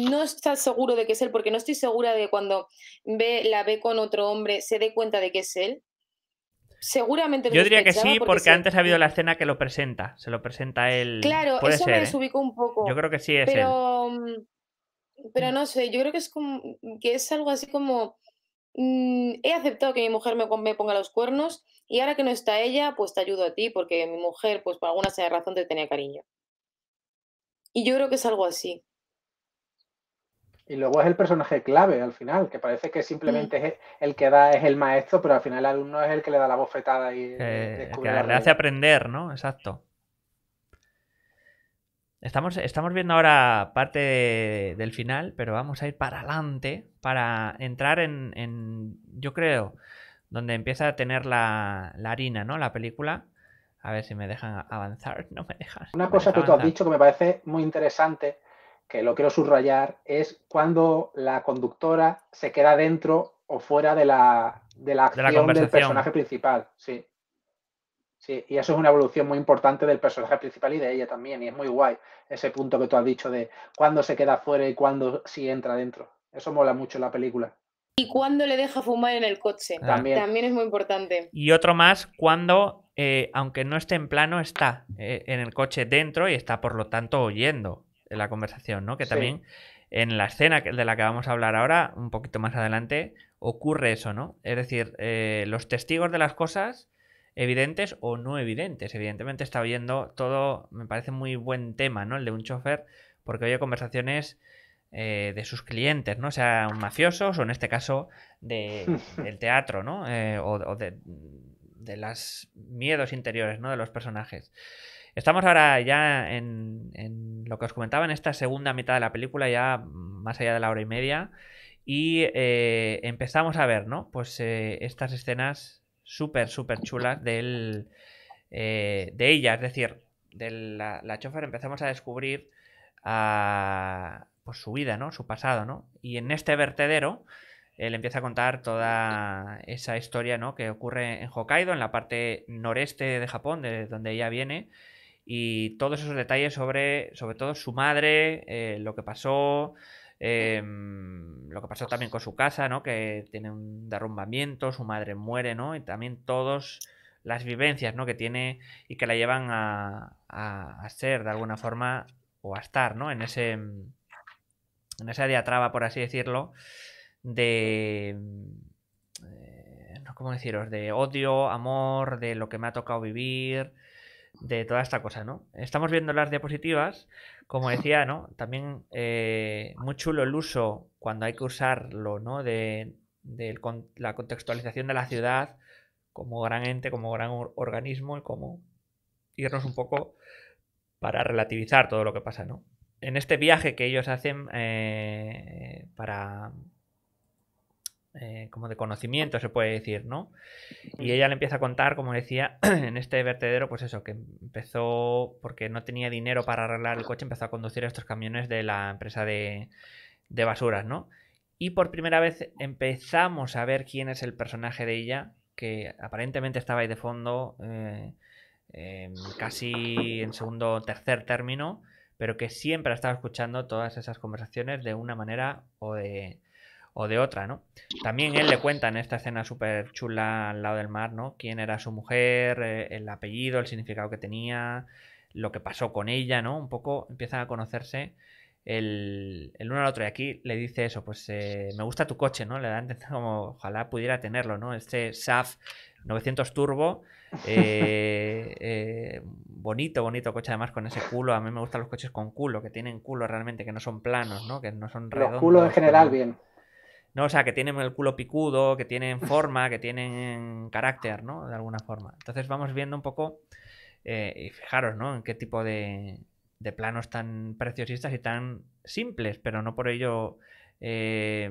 no está seguro de que es él, porque no estoy segura de cuando ve, la ve con otro hombre, se dé cuenta de que es él. Seguramente Yo diría que sí, porque, antes ha habido la escena que lo presenta. Se lo presenta él. Claro, eso me ¿eh? desubicó un poco. Yo creo que sí es pero... Mm, pero mm. no sé, yo creo que es como que es algo así como mm, he aceptado que mi mujer me, ponga los cuernos y ahora que no está ella, pues te ayudo a ti porque mi mujer, pues por alguna razón te tenía cariño. Y yo creo que es algo así. Y luego es el personaje clave al final, que parece que mm. simplemente es e, el que da es el maestro, pero al final el alumno es el que le da la bofetada y eh, que le hace aprender, ¿no? Exacto. Estamos, estamos viendo ahora parte del final, pero vamos a ir para adelante para entrar en, yo creo, donde empieza a tener la, harina, ¿no? La película. A ver si me dejan avanzar. No me dejan. Una cosa que tú has dicho que me parece muy interesante, que lo quiero subrayar, es cuando la conductora se queda dentro o fuera de la, de la acción del personaje principal. Sí. Sí, y eso es una evolución muy importante del personaje principal y de ella también, y es muy guay ese punto que tú has dicho de cuándo se queda fuera y cuándo sí entra dentro. Eso mola mucho en la película. Y cuándo le deja fumar en el coche. Ah. También. también. es muy importante. Y otro más, cuando, eh, aunque no esté en plano, está eh, en el coche dentro y está, por lo tanto, oyendo la conversación, ¿no? Que también en la escena de la que vamos a hablar ahora, un poquito más adelante, ocurre eso, ¿no? Es decir, eh, los testigos de las cosas evidentes o no evidentes. Evidentemente está oyendo todo, me parece muy buen tema, ¿no? El de un chofer, porque oye conversaciones eh, de sus clientes, ¿no? Sean mafiosos o en este caso de, del teatro, ¿no? Eh, o, de, de los miedos interiores, ¿no? De los personajes. Estamos ahora ya en, en, lo que os comentaba, en esta segunda mitad de la película, ya más allá de la hora y media, y eh, empezamos a ver, ¿no? Pues estas escenas súper, súper chulas del, eh, de ella. Es decir, de la, la chofer empezamos a descubrir a, ah, pues, su vida, ¿no? Su pasado, ¿no? Y en este vertedero él empieza a contar toda esa historia, ¿no? Que ocurre en Hokkaido, en la parte noreste de Japón, de donde ella viene. Y todos esos detalles sobre, sobre todo, su madre, eh, lo que pasó, Em, lo que pasó también con su casa, ¿no? Que tiene un derrumbamiento, su madre muere, ¿no? Y también todas las vivencias, ¿no? Que tiene y que la llevan a, a, ser de alguna forma o a estar, ¿no? En ese en esa diatraba, por así decirlo, de eh, no cómo deciros, de odio, amor, de lo que me ha tocado vivir, de toda esta cosa, ¿no? Estamos viendo las diapositivas como decía, ¿no? También eh, muy chulo el uso cuando hay que usarlo, ¿no? De, la contextualización de la ciudad como gran ente, como gran organismo y como irnos un poco para relativizar todo lo que pasa, ¿no? En este viaje que ellos hacen eh, para eh, como de conocimiento, se puede decir, ¿no? Y mm. ella le empieza a contar, como decía, en este vertedero, pues eso, que empezó, porque no tenía dinero para arreglar el coche, empezó a conducir estos camiones de la empresa de, basuras, ¿no? Y por primera vez empezamos a ver quién es el personaje de ella, que aparentemente estaba ahí de fondo, eh, em, casi en segundo o tercer término, pero que siempre ha estado escuchando todas esas conversaciones de una manera o de, o de otra, ¿no? También él le cuenta en esta escena súper chula al lado del mar, ¿no? Quién era su mujer, eh, el apellido, el significado que tenía, lo que pasó con ella, ¿no? Un poco empiezan a conocerse el, uno al otro. Y aquí le dice eso, pues eh, me gusta tu coche, ¿no? Le da como ojalá pudiera tenerlo, ¿no? Este SAF 900 Turbo, eh, bonito, bonito coche además con ese culo. A mí me gustan los coches con culo, que tienen culo realmente, que no son planos, ¿no? Que no son redondos. Los culos en general, bien. ¿no? O sea, que tienen el culo picudo, que tienen forma, que tienen carácter, ¿no? De alguna forma. Entonces vamos viendo un poco, eh, y fijaros, ¿no? En qué tipo de, de, planos tan preciosistas y tan simples, pero no por ello eh,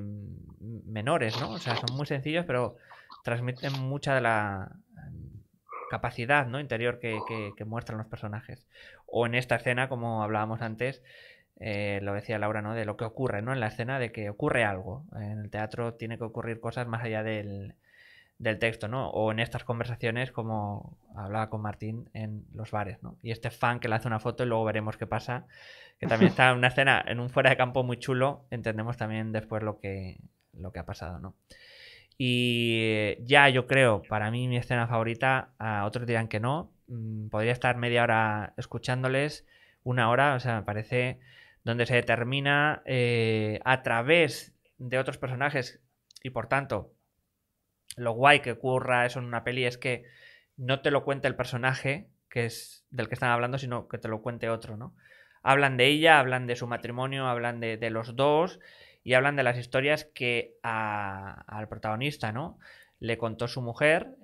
menores, ¿no? O sea, son muy sencillos, pero transmiten mucha de la em, capacidad ¿no? interior que, que muestran los personajes. O en esta escena, como hablábamos antes, eh, lo decía Laura, ¿no? De lo que ocurre, ¿no? En la escena de que ocurre algo. En el teatro tiene que ocurrir cosas más allá del, texto, ¿no? O en estas conversaciones, como hablaba con Martín en los bares, ¿no? Y este fan que le hace una foto y luego veremos qué pasa, que también está en una escena en un fuera de campo muy chulo, entendemos también después lo que, lo que ha pasado, ¿no? Y ya yo creo, para mí mi escena favorita, a otros dirán que no, mm, podría estar media hora escuchándoles, una hora, o sea, me parece donde se determina eh, a través de otros personajes y por tanto lo guay que ocurra eso en una peli es que no te lo cuente el personaje que es del que están hablando, sino que te lo cuente otro, ¿no? Hablan de ella, hablan de su matrimonio, hablan de, los dos y hablan de las historias que al protagonista, ¿no? Le contó su mujer,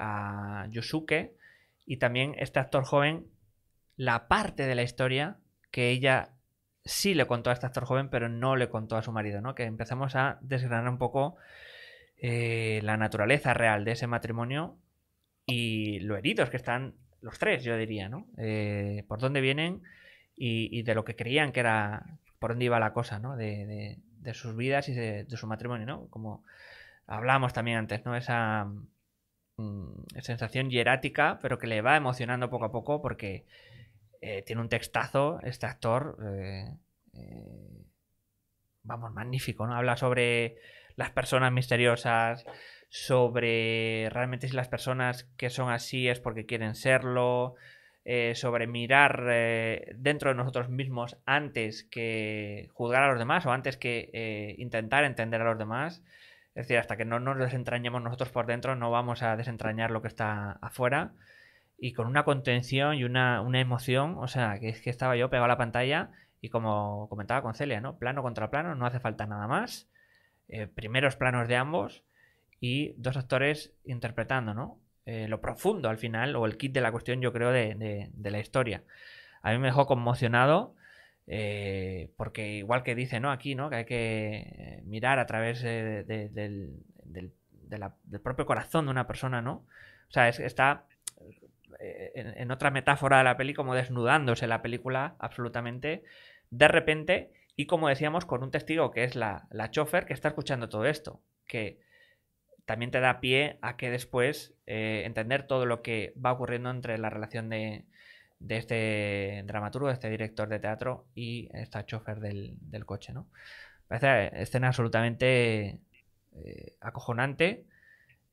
a Yusuke, y también este actor joven, la parte de la historia que ella sí le contó a este actor joven, pero no le contó a su marido, ¿no? Que empezamos a desgranar un poco eh, la naturaleza real de ese matrimonio y lo heridos que están los tres, yo diría, ¿no? Eh, por dónde vienen y, de lo que creían que era, por dónde iba la cosa, ¿no? De, de, sus vidas y de, su matrimonio, ¿no? Como hablamos también antes, ¿no? Esa mm, sensación hierática, pero que le va emocionando poco a poco porque eh, tiene un textazo este actor. Eh, eh, vamos, magnífico, ¿no? Habla sobre las personas misteriosas, sobre realmente si las personas que son así es porque quieren serlo, sobre mirar dentro de nosotros mismos antes que juzgar a los demás o antes que intentar entender a los demás. Es decir, hasta que no nos desentrañemos nosotros por dentro, no vamos a desentrañar lo que está afuera y con una contención y una, emoción, o sea, que es que estaba yo pegado a la pantalla y como comentaba con Celia, ¿no? Plano contra plano, no hace falta nada más, eh, primeros planos de ambos y dos actores interpretando, ¿no? Eh, lo profundo al final, o el kit de la cuestión, yo creo, de, la historia. A mí me dejó conmocionado. Eh, porque igual que dice, ¿no? Aquí, ¿no? Que hay que mirar a través del, propio corazón de una persona, ¿no? O sea, es, está eh, en, otra metáfora de la peli, como desnudándose la película absolutamente de repente y como decíamos con un testigo que es la, la chofer que está escuchando todo esto, que también te da pie a que después eh, entender todo lo que va ocurriendo entre la relación de, este dramaturgo, de este director de teatro y esta chofer del, coche, ¿no? Parece escena absolutamente eh, acojonante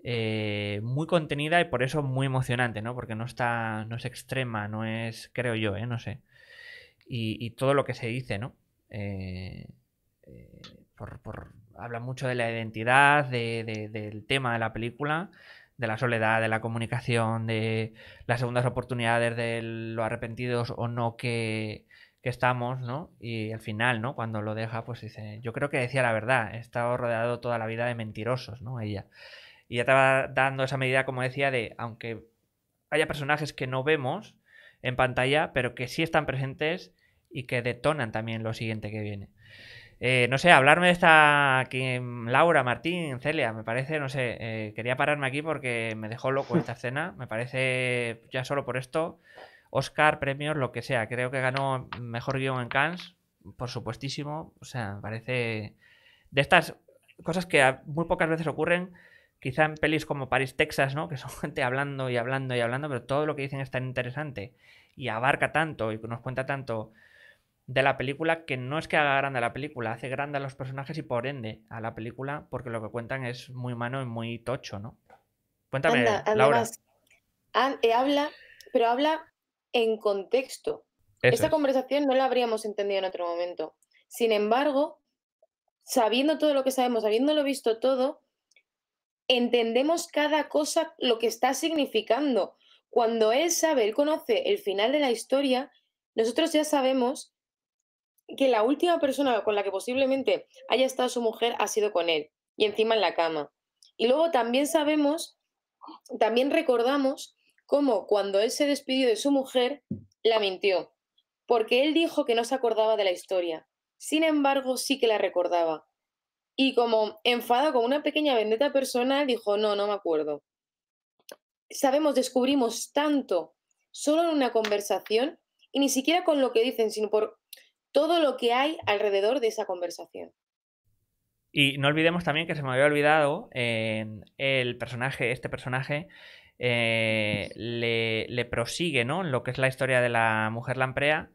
eh, muy contenida y por eso muy emocionante, Porque no está, no es extrema, no es, creo yo, ¿eh? No sé. Y, todo lo que se dice, ¿no? Eh, habla mucho de la identidad, del tema de la película, de la soledad, de la comunicación, de las segundas oportunidades, de lo arrepentidos o no que, estamos, ¿no? Y al final, ¿no? Cuando lo deja, pues dice, yo creo que decía la verdad, he estado rodeado toda la vida de mentirosos, ¿no? Ella. Y ya te dando esa medida, como decía, de aunque haya personajes que no vemos en pantalla, pero que sí están presentes y que detonan también lo siguiente que viene. Eh, no sé, hablarme de esta Laura, Martín, Celia, me parece, no sé, eh, quería pararme aquí porque me dejó loco esta escena, me parece ya solo por esto, Oscar, premios, lo que sea, creo que ganó mejor guión en Cannes, por supuestísimo, o sea, me parece de estas cosas que muy pocas veces ocurren, Quizá en pelis como Paris, Texas, ¿no? Que son gente hablando y hablando y hablando, pero todo lo que dicen es tan interesante y abarca tanto y nos cuenta tanto de la película que no es que haga grande a la película, hace grande a los personajes y por ende a la película porque lo que cuentan es muy humano y muy tocho, ¿no? Cuéntame, Laura. Eh, habla, pero habla en contexto. Esta conversación no la habríamos entendido en otro momento. Sin embargo, sabiendo todo lo que sabemos, habiéndolo visto todo, entendemos cada cosa lo que está significando. Cuando él sabe, él conoce el final de la historia, nosotros ya sabemos que la última persona con la que posiblemente haya estado su mujer ha sido con él y encima en la cama. Y luego también sabemos, también recordamos cómo cuando él se despidió de su mujer, la mintió, porque él dijo que no se acordaba de la historia. Sin embargo, sí que la recordaba. Y como enfada con una pequeña vendetta personal, dijo, no, no me acuerdo. Sabemos, descubrimos tanto solo en una conversación y ni siquiera con lo que dicen, sino por todo lo que hay alrededor de esa conversación. Y no olvidemos también que se me había olvidado el personaje, este personaje, eh, le, prosigue, ¿no? Lo que es la historia de la mujer lamprea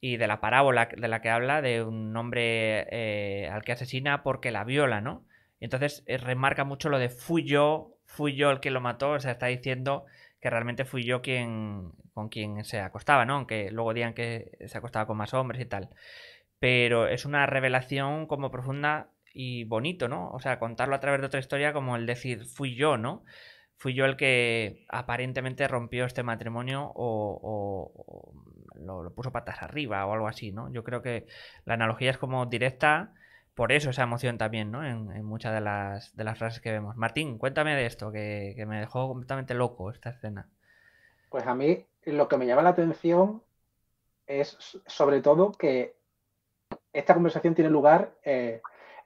y de la parábola de la que habla de un hombre eh, al que asesina porque la viola, ¿no? entonces eh, remarca mucho lo de fui yo, fui yo el que lo mató, o sea, está diciendo que realmente fui yo quien con quien se acostaba, ¿no? Aunque luego digan que se acostaba con más hombres y tal. Pero es una revelación como profunda y bonito, ¿no? O sea, contarlo a través de otra historia como el decir fui yo, ¿no? Fui yo el que aparentemente rompió este matrimonio o, lo, puso patas arriba o algo así, ¿no? Yo creo que la analogía es como directa, por eso esa emoción también, ¿no? En, muchas de las, de las frases que vemos. Martín, cuéntame de esto, que, me dejó completamente loco esta escena. Pues a mí lo que me llama la atención es sobre todo que esta conversación tiene lugar eh,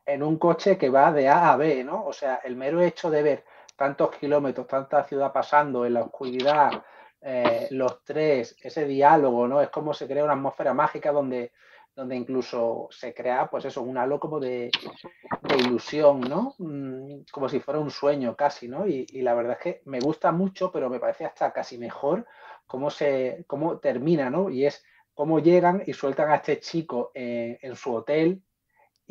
en un coche que va de A a B, ¿no? O sea, el mero hecho de ver tantos kilómetros, tanta ciudad pasando en la oscuridad, eh, los tres, ese diálogo, ¿no? Es como se crea una atmósfera mágica donde, donde incluso se crea, pues eso, un halo como de, ilusión, ¿no? Mm, como si fuera un sueño casi, ¿no? Y, la verdad es que me gusta mucho, pero me parece hasta casi mejor cómo, se, cómo termina, ¿no? Y es cómo llegan y sueltan a este chico eh, en su hotel,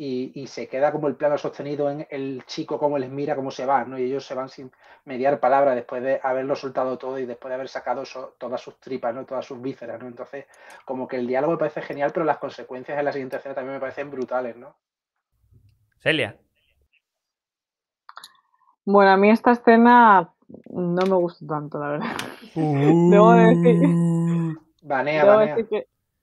y, se queda como el plano sostenido en el chico, cómo les mira, cómo se van, ¿no? Y ellos se van sin mediar palabra después de haberlo soltado todo y después de haber sacado todas sus tripas, ¿no? Todas sus vísceras, ¿no? Entonces, como que el diálogo me parece genial, pero las consecuencias en la siguiente escena también me parecen brutales, ¿no? Celia. Bueno, a mí esta escena no me gusta tanto, la verdad. Uh. Debo decir. Banea, banea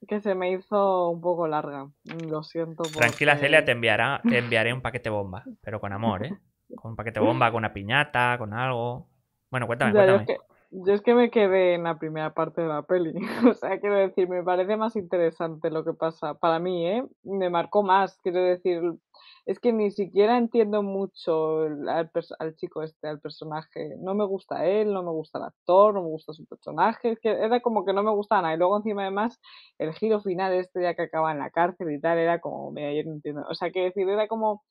que se me hizo un poco larga. Lo siento. Tranquila, Celia, te, enviará, enviaré un paquete bomba, pero con amor, ¿eh? Con un paquete bomba, con una piñata, con algo. Bueno, cuéntame, cuéntame. yo es, que, me quedé en la primera parte de la peli. O sea, quiero decir, me parece más interesante lo que pasa. Para mí, ¿eh? Me marcó más. Quiero decir, es que ni siquiera entiendo mucho al, chico este, al personaje. No me gusta él, no me gusta el actor, no me gusta su personaje. que era como que no me gustaba nada. Y luego encima además el giro final este ya que acaba en la cárcel y tal, era como, mira, yo no entiendo. O sea, que decir, era como...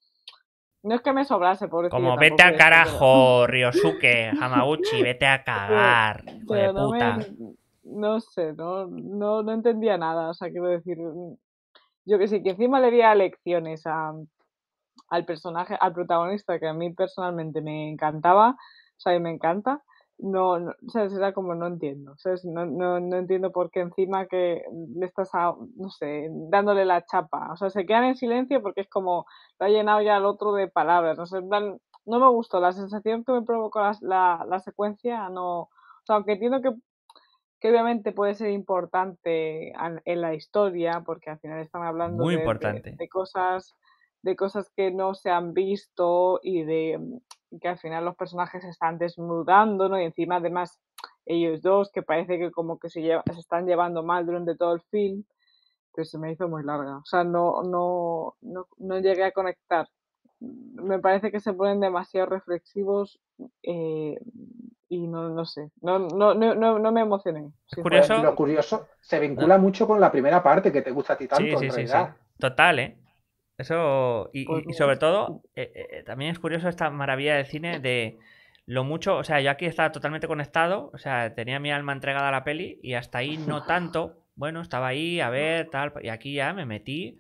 No es que me sobrase, por Como vete al carajo, Ryosuke, Hamaguchi, vete a cagar. no, no sé, no, no, entendía nada. O sea, quiero decir, yo que sí, que encima le di lecciones a, al personaje, al protagonista, que a mí personalmente me encantaba, o sea, me encanta, no, o sea como no entiendo, No, no, entiendo por qué encima que le estás, no sé, dándole la chapa, o sea, se quedan en silencio porque es como, lo ha llenado ya el otro de palabras, no sé, no me gustó, la sensación que me provocó la, secuencia, no, aunque entiendo que que obviamente puede ser importante en la historia, porque al final están hablando de, cosas de cosas que no se han visto y de mm, que al final los personajes se están desnudando, Y encima además ellos dos, que parece que como que se, lleva, se están llevando mal durante todo el film, pues se me hizo muy larga. O sea, no, no, no, llegué a conectar. Me parece que se ponen demasiado reflexivos eh, y no, no sé, no, no, no, no me emocioné. Curioso. Lo curioso se vincula mucho con la primera parte que te gusta a ti tanto. Sí, sí, Sí, Total, ¿eh? Eso, y, pues sobre todo, eh, eh, eh, también es curioso esta maravilla del cine de lo mucho, o sea, yo aquí estaba totalmente conectado, o sea, tenía mi alma entregada a la peli y hasta ahí no tanto, bueno, estaba ahí, a ver, tal, y aquí ya me metí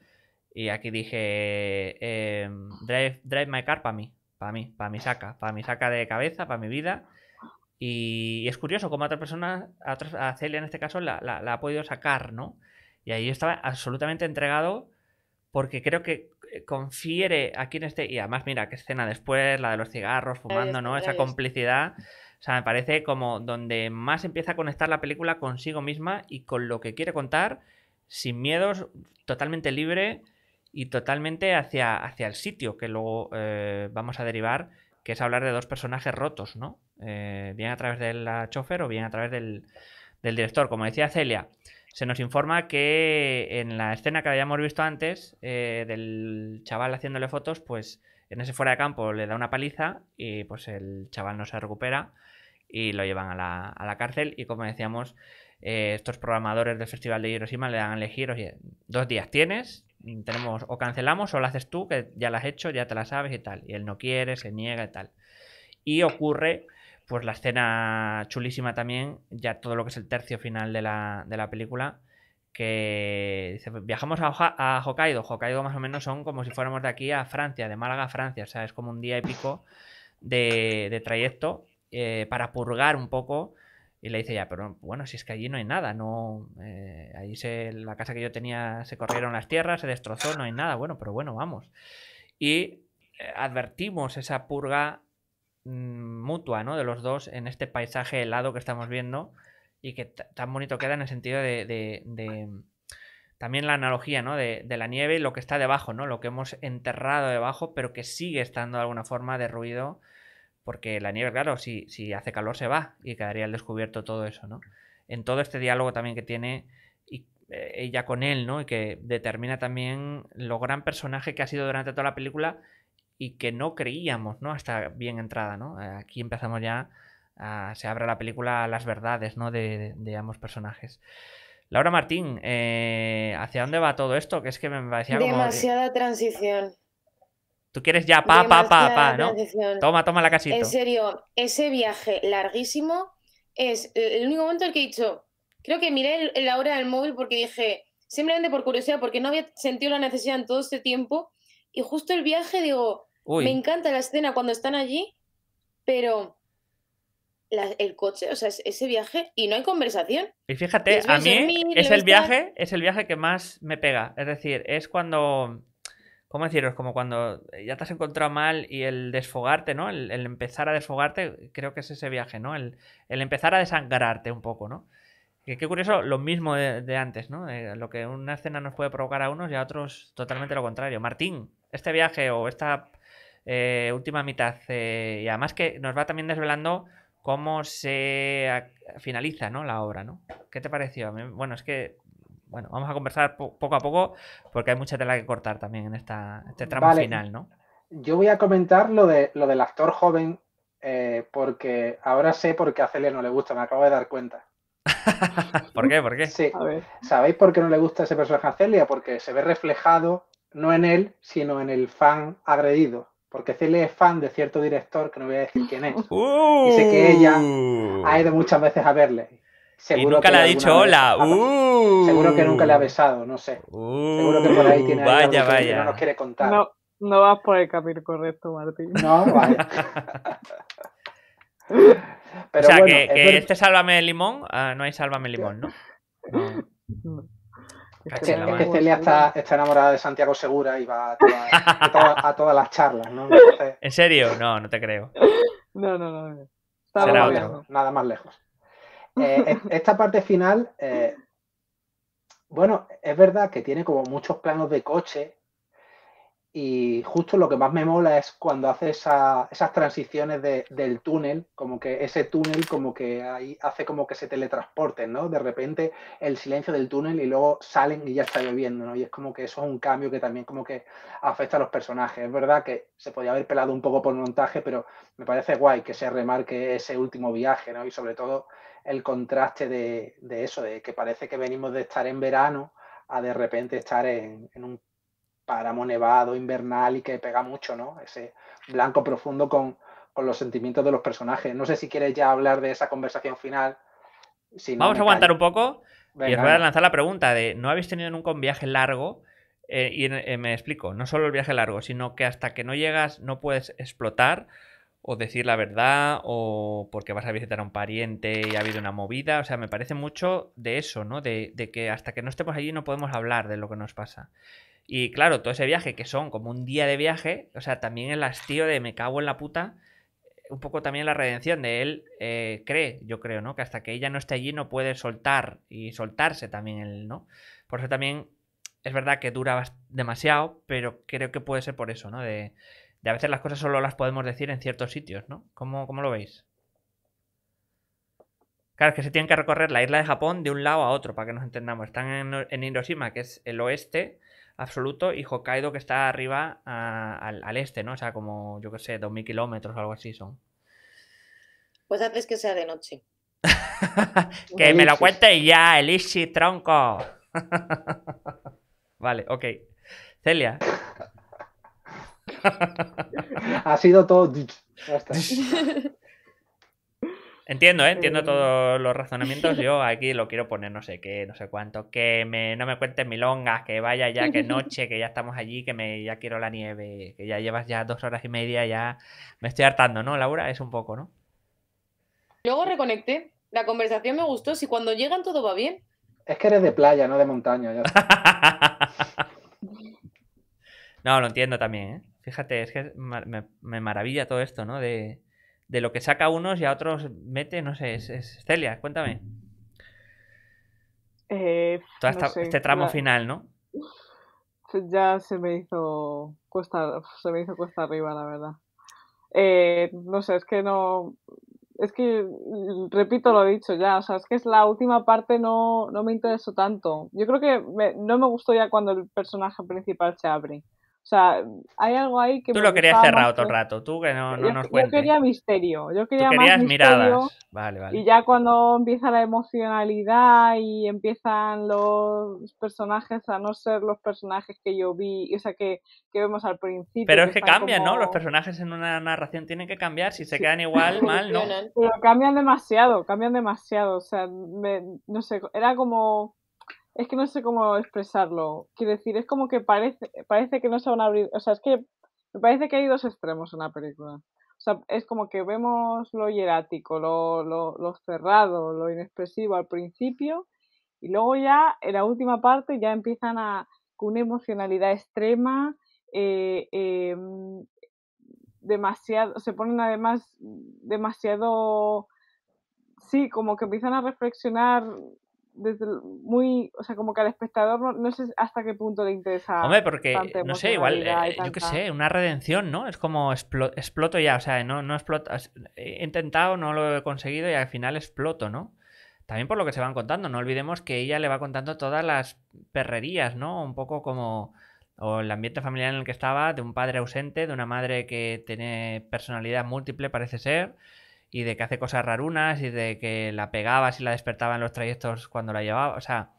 y aquí dije, em, drive, drive my car para mí, para mí, para mi saca, para mi saca de cabeza, para mi vida. Y, es curioso cómo a otra persona, a, Celia en este caso, la, la ha podido sacar, ¿no? Y ahí estaba absolutamente entregado porque creo que eh, confiere a quien esté, y además mira, qué escena después, la de los cigarros, fumando, ¿no? Esa complicidad. O sea, me parece como donde más empieza a conectar la película consigo misma y con lo que quiere contar, sin miedos, totalmente libre y totalmente hacia, hacia el sitio que luego eh, vamos a derivar, que es hablar de dos personajes rotos, ¿no? Eh, bien a través del chofer o bien a través del, del director. Como decía Celia, se nos informa que en la escena que habíamos visto antes eh, del chaval haciéndole fotos, pues en ese fuera de campo le da una paliza y pues el chaval no se recupera y lo llevan a la, cárcel y como decíamos, eh, estos programadores del Festival de Hiroshima le dan a elegir, oye, dos días tienes, tenemos o cancelamos o lo haces tú, que ya lo has hecho, ya te la sabes y tal. Y él no quiere, se niega y tal. Y ocurre pues la escena chulísima también, ya todo lo que es el tercio final de la, película, que dice, viajamos a, Hokkaido, Hokkaido más o menos son como si fuéramos de aquí a Francia, de Málaga a Francia, o sea, es como un día épico de, trayecto eh, para purgar un poco. Y le dice ya, pero bueno, si es que allí no hay nada, no, eh, allí se, la casa que yo tenía se corrieron las tierras, se destrozó, no hay nada, bueno, pero bueno, vamos. Y eh, advertimos esa purga Mm, mutua, ¿no? De los dos en este paisaje helado que estamos viendo y que tan bonito queda en el sentido de, de, mm, también la analogía, ¿no? De, la nieve y lo que está debajo, ¿no? Lo que hemos enterrado debajo, pero que sigue estando de alguna forma derruido, porque la nieve, claro, si, hace calor se va y quedaría al descubierto todo eso, ¿no? En todo este diálogo también que tiene y, eh, ella con él, ¿no? Y que determina también lo gran personaje que ha sido durante toda la película y que no creíamos, ¿no? Hasta bien entrada, ¿no? Eh, aquí empezamos ya, a, se abre la película las verdades, ¿no? De, ambos personajes. Laura Martín, eh, ¿hacia dónde va todo esto? Que es que me parecía Demasiada transición. Tú quieres ya pa, pa, pa, pa, ¿no? Toma, toma la casita. En serio, ese viaje larguísimo es el único momento en el que he dicho, creo que miré la hora del móvil porque dije, simplemente por curiosidad, porque no había sentido la necesidad en todo este tiempo, y justo el viaje digo, me encanta la escena cuando están allí, pero el coche, o sea, es, ese viaje y no hay conversación. Y fíjate, a mí es el viaje, es el viaje que más me pega. Es decir, es cuando ¿cómo deciros? Como cuando ya te has encontrado mal y el desfogarte, ¿no? El, empezar a desfogarte, creo que es ese viaje, ¿no? El, empezar a desangrarte un poco, ¿no? Que, qué curioso, lo mismo de, antes, ¿no? Eh, lo que una escena nos puede provocar a unos y a otros totalmente lo contrario. Martín, este viaje o esta eh, última mitad. Eh, y además que nos va también desvelando cómo se finaliza la obra, ¿no? ¿Qué te pareció? Bueno, es que bueno, vamos a conversar poco a poco porque hay mucha tela que cortar también en esta, este tramo final, ¿no? Yo voy a comentar lo, de, lo del actor joven eh, porque ahora sé por qué a Celia no le gusta, me acabo de dar cuenta. ¿Por qué? ¿Por qué? ¿Sabéis por qué no le gusta ese personaje a Celia? Porque se ve reflejado no en él, sino en el fan agredido porque Celia es fan de cierto director que no voy a decir quién es. Uh. y sé que ella ha ido uh. muchas veces a verle. Seguro y nunca le ha dicho hola. Uh. seguro que nunca le ha besado, no sé. seguro que por ahí tiene vaya, algo vaya. que no nos quiere contar. No, no vas por el camino correcto, Martín. No, vaya. o sea, que, este Sálvame el Limón, ah, no hay Sálvame el Limón, ¿no? no. Es que, Celia está, enamorada de Santiago Segura y va a, todas las charlas, ¿no? ¿En serio? No, no te creo. No, no, no. nada más lejos. Eh, e, esta parte final, eh, bueno, es verdad que tiene como muchos planos de coche y justo lo que más me mola es cuando hace esas transiciones del túnel, como que ese túnel como que ahí hace como que se teletransporten, ¿no? De repente el silencio del túnel y luego salen y ya está lloviendo, ¿no? Y es como que eso es un cambio que también como que afecta a los personajes. Es verdad que se podía haber pelado un poco por montaje, pero me parece guay que se remarque ese último viaje, ¿no? Y sobre todo el contraste de, eso, de que parece que venimos de estar en verano a de repente estar en un páramo nevado, invernal y que pega mucho, ¿no? Ese blanco profundo con, con los sentimientos de los personajes. No sé si quieres ya hablar de esa conversación final. Vamos a aguantar un poco y os voy a lanzar la pregunta de, ¿no habéis tenido nunca un viaje largo? Eh, y eh, me explico, no solo el viaje largo, sino que hasta que no llegas no puedes explotar o decir la verdad o porque vas a visitar a un pariente y ha habido una movida. O sea, me parece mucho de eso, ¿no? De, de que hasta que no estemos allí no podemos hablar de lo que nos pasa. Y claro, todo ese viaje, que son como un día de viaje, o sea, también el hastío de me cago en la puta, un poco también la redención de él eh, cree, yo creo, ¿no? Que hasta que ella no esté allí no puede soltar y soltarse también él, ¿no? Por eso también es verdad que dura demasiado, pero creo que puede ser por eso, ¿no? De, a veces las cosas solo las podemos decir en ciertos sitios, ¿no? ¿Cómo, lo veis? Claro, es que se tienen que recorrer la isla de Japón de un lado a otro, para que nos entendamos. Están en, en Hiroshima, que es el oeste, absoluto y Hokkaido que está arriba al, este, ¿no? O sea, como, yo qué sé, dos mil kilómetros o algo así son. Pues antes que sea de noche. que me lo cuentes ya, Elixir, tronco. vale, ok. Celia. ha sido todo... Entiendo, ¿eh? entiendo eh. todos los razonamientos. Yo aquí lo quiero poner no sé qué, no sé cuánto. Que no me cuentes milongas, que vaya ya, que noche, que ya estamos allí, que me, ya quiero la nieve, que ya llevas ya dos horas y media, ya me estoy hartando, ¿no, Laura? Es un poco, ¿no? Luego reconecté. La conversación me gustó. Si cuando llegan todo va bien. Es que eres de playa, no de montaña. no, lo entiendo también, ¿eh? Fíjate, es que me, me maravilla todo esto, ¿no? De de lo que saca a unos y a otros mete, no sé, es, Celia, cuéntame. Eh, este tramo final, ¿no? Ya se me hizo cuesta, se me hizo cuesta arriba, la verdad. Eh, no sé, es que no, es que repito lo dicho ya, o sea, es que es la última parte no, no me interesó tanto. Yo creo que no me gustó ya cuando el personaje principal se abre. O sea, hay algo ahí que... Tú lo querías cerrar otro rato, tú que no, nos cuentes. Yo quería misterio, yo quería querías miradas. Vale, vale. Y ya cuando empieza la emocionalidad y empiezan los personajes a no ser los personajes que yo vi, o sea, que, que vemos al principio. Pero es que, cambian, ¿no? Los personajes en una narración tienen que cambiar, si se quedan igual, mal, ¿no? Pero cambian demasiado, cambian demasiado, o sea, no sé, era como es que no sé cómo expresarlo. Quiero decir, es como que parece, parece que no se van a abrir. O sea, es que me parece que hay dos extremos en la película. O sea, es como que vemos lo hierático, lo, cerrado, lo inexpresivo al principio, y luego ya en la última parte ya empiezan a con una emocionalidad extrema, eh, em, demasiado, se ponen además demasiado, sí, como que empiezan a reflexionar desde muy, o sea, como que al espectador no, sé hasta qué punto le interesa. Hombre, porque, no sé, igual, eh, yo qué sé, una redención, ¿no? Es como exploto ya, o sea, no, no exploto, he intentado, no lo he conseguido y al final exploto, ¿no? También por lo que se van contando, no olvidemos que ella le va contando todas las perrerías, ¿no? Un poco como o el ambiente familiar en el que estaba, de un padre ausente, de una madre que tiene personalidad múltiple, parece ser, y de que hace cosas rarunas y de que la pegabas y la despertaba en los trayectos cuando la llevaba. O sea,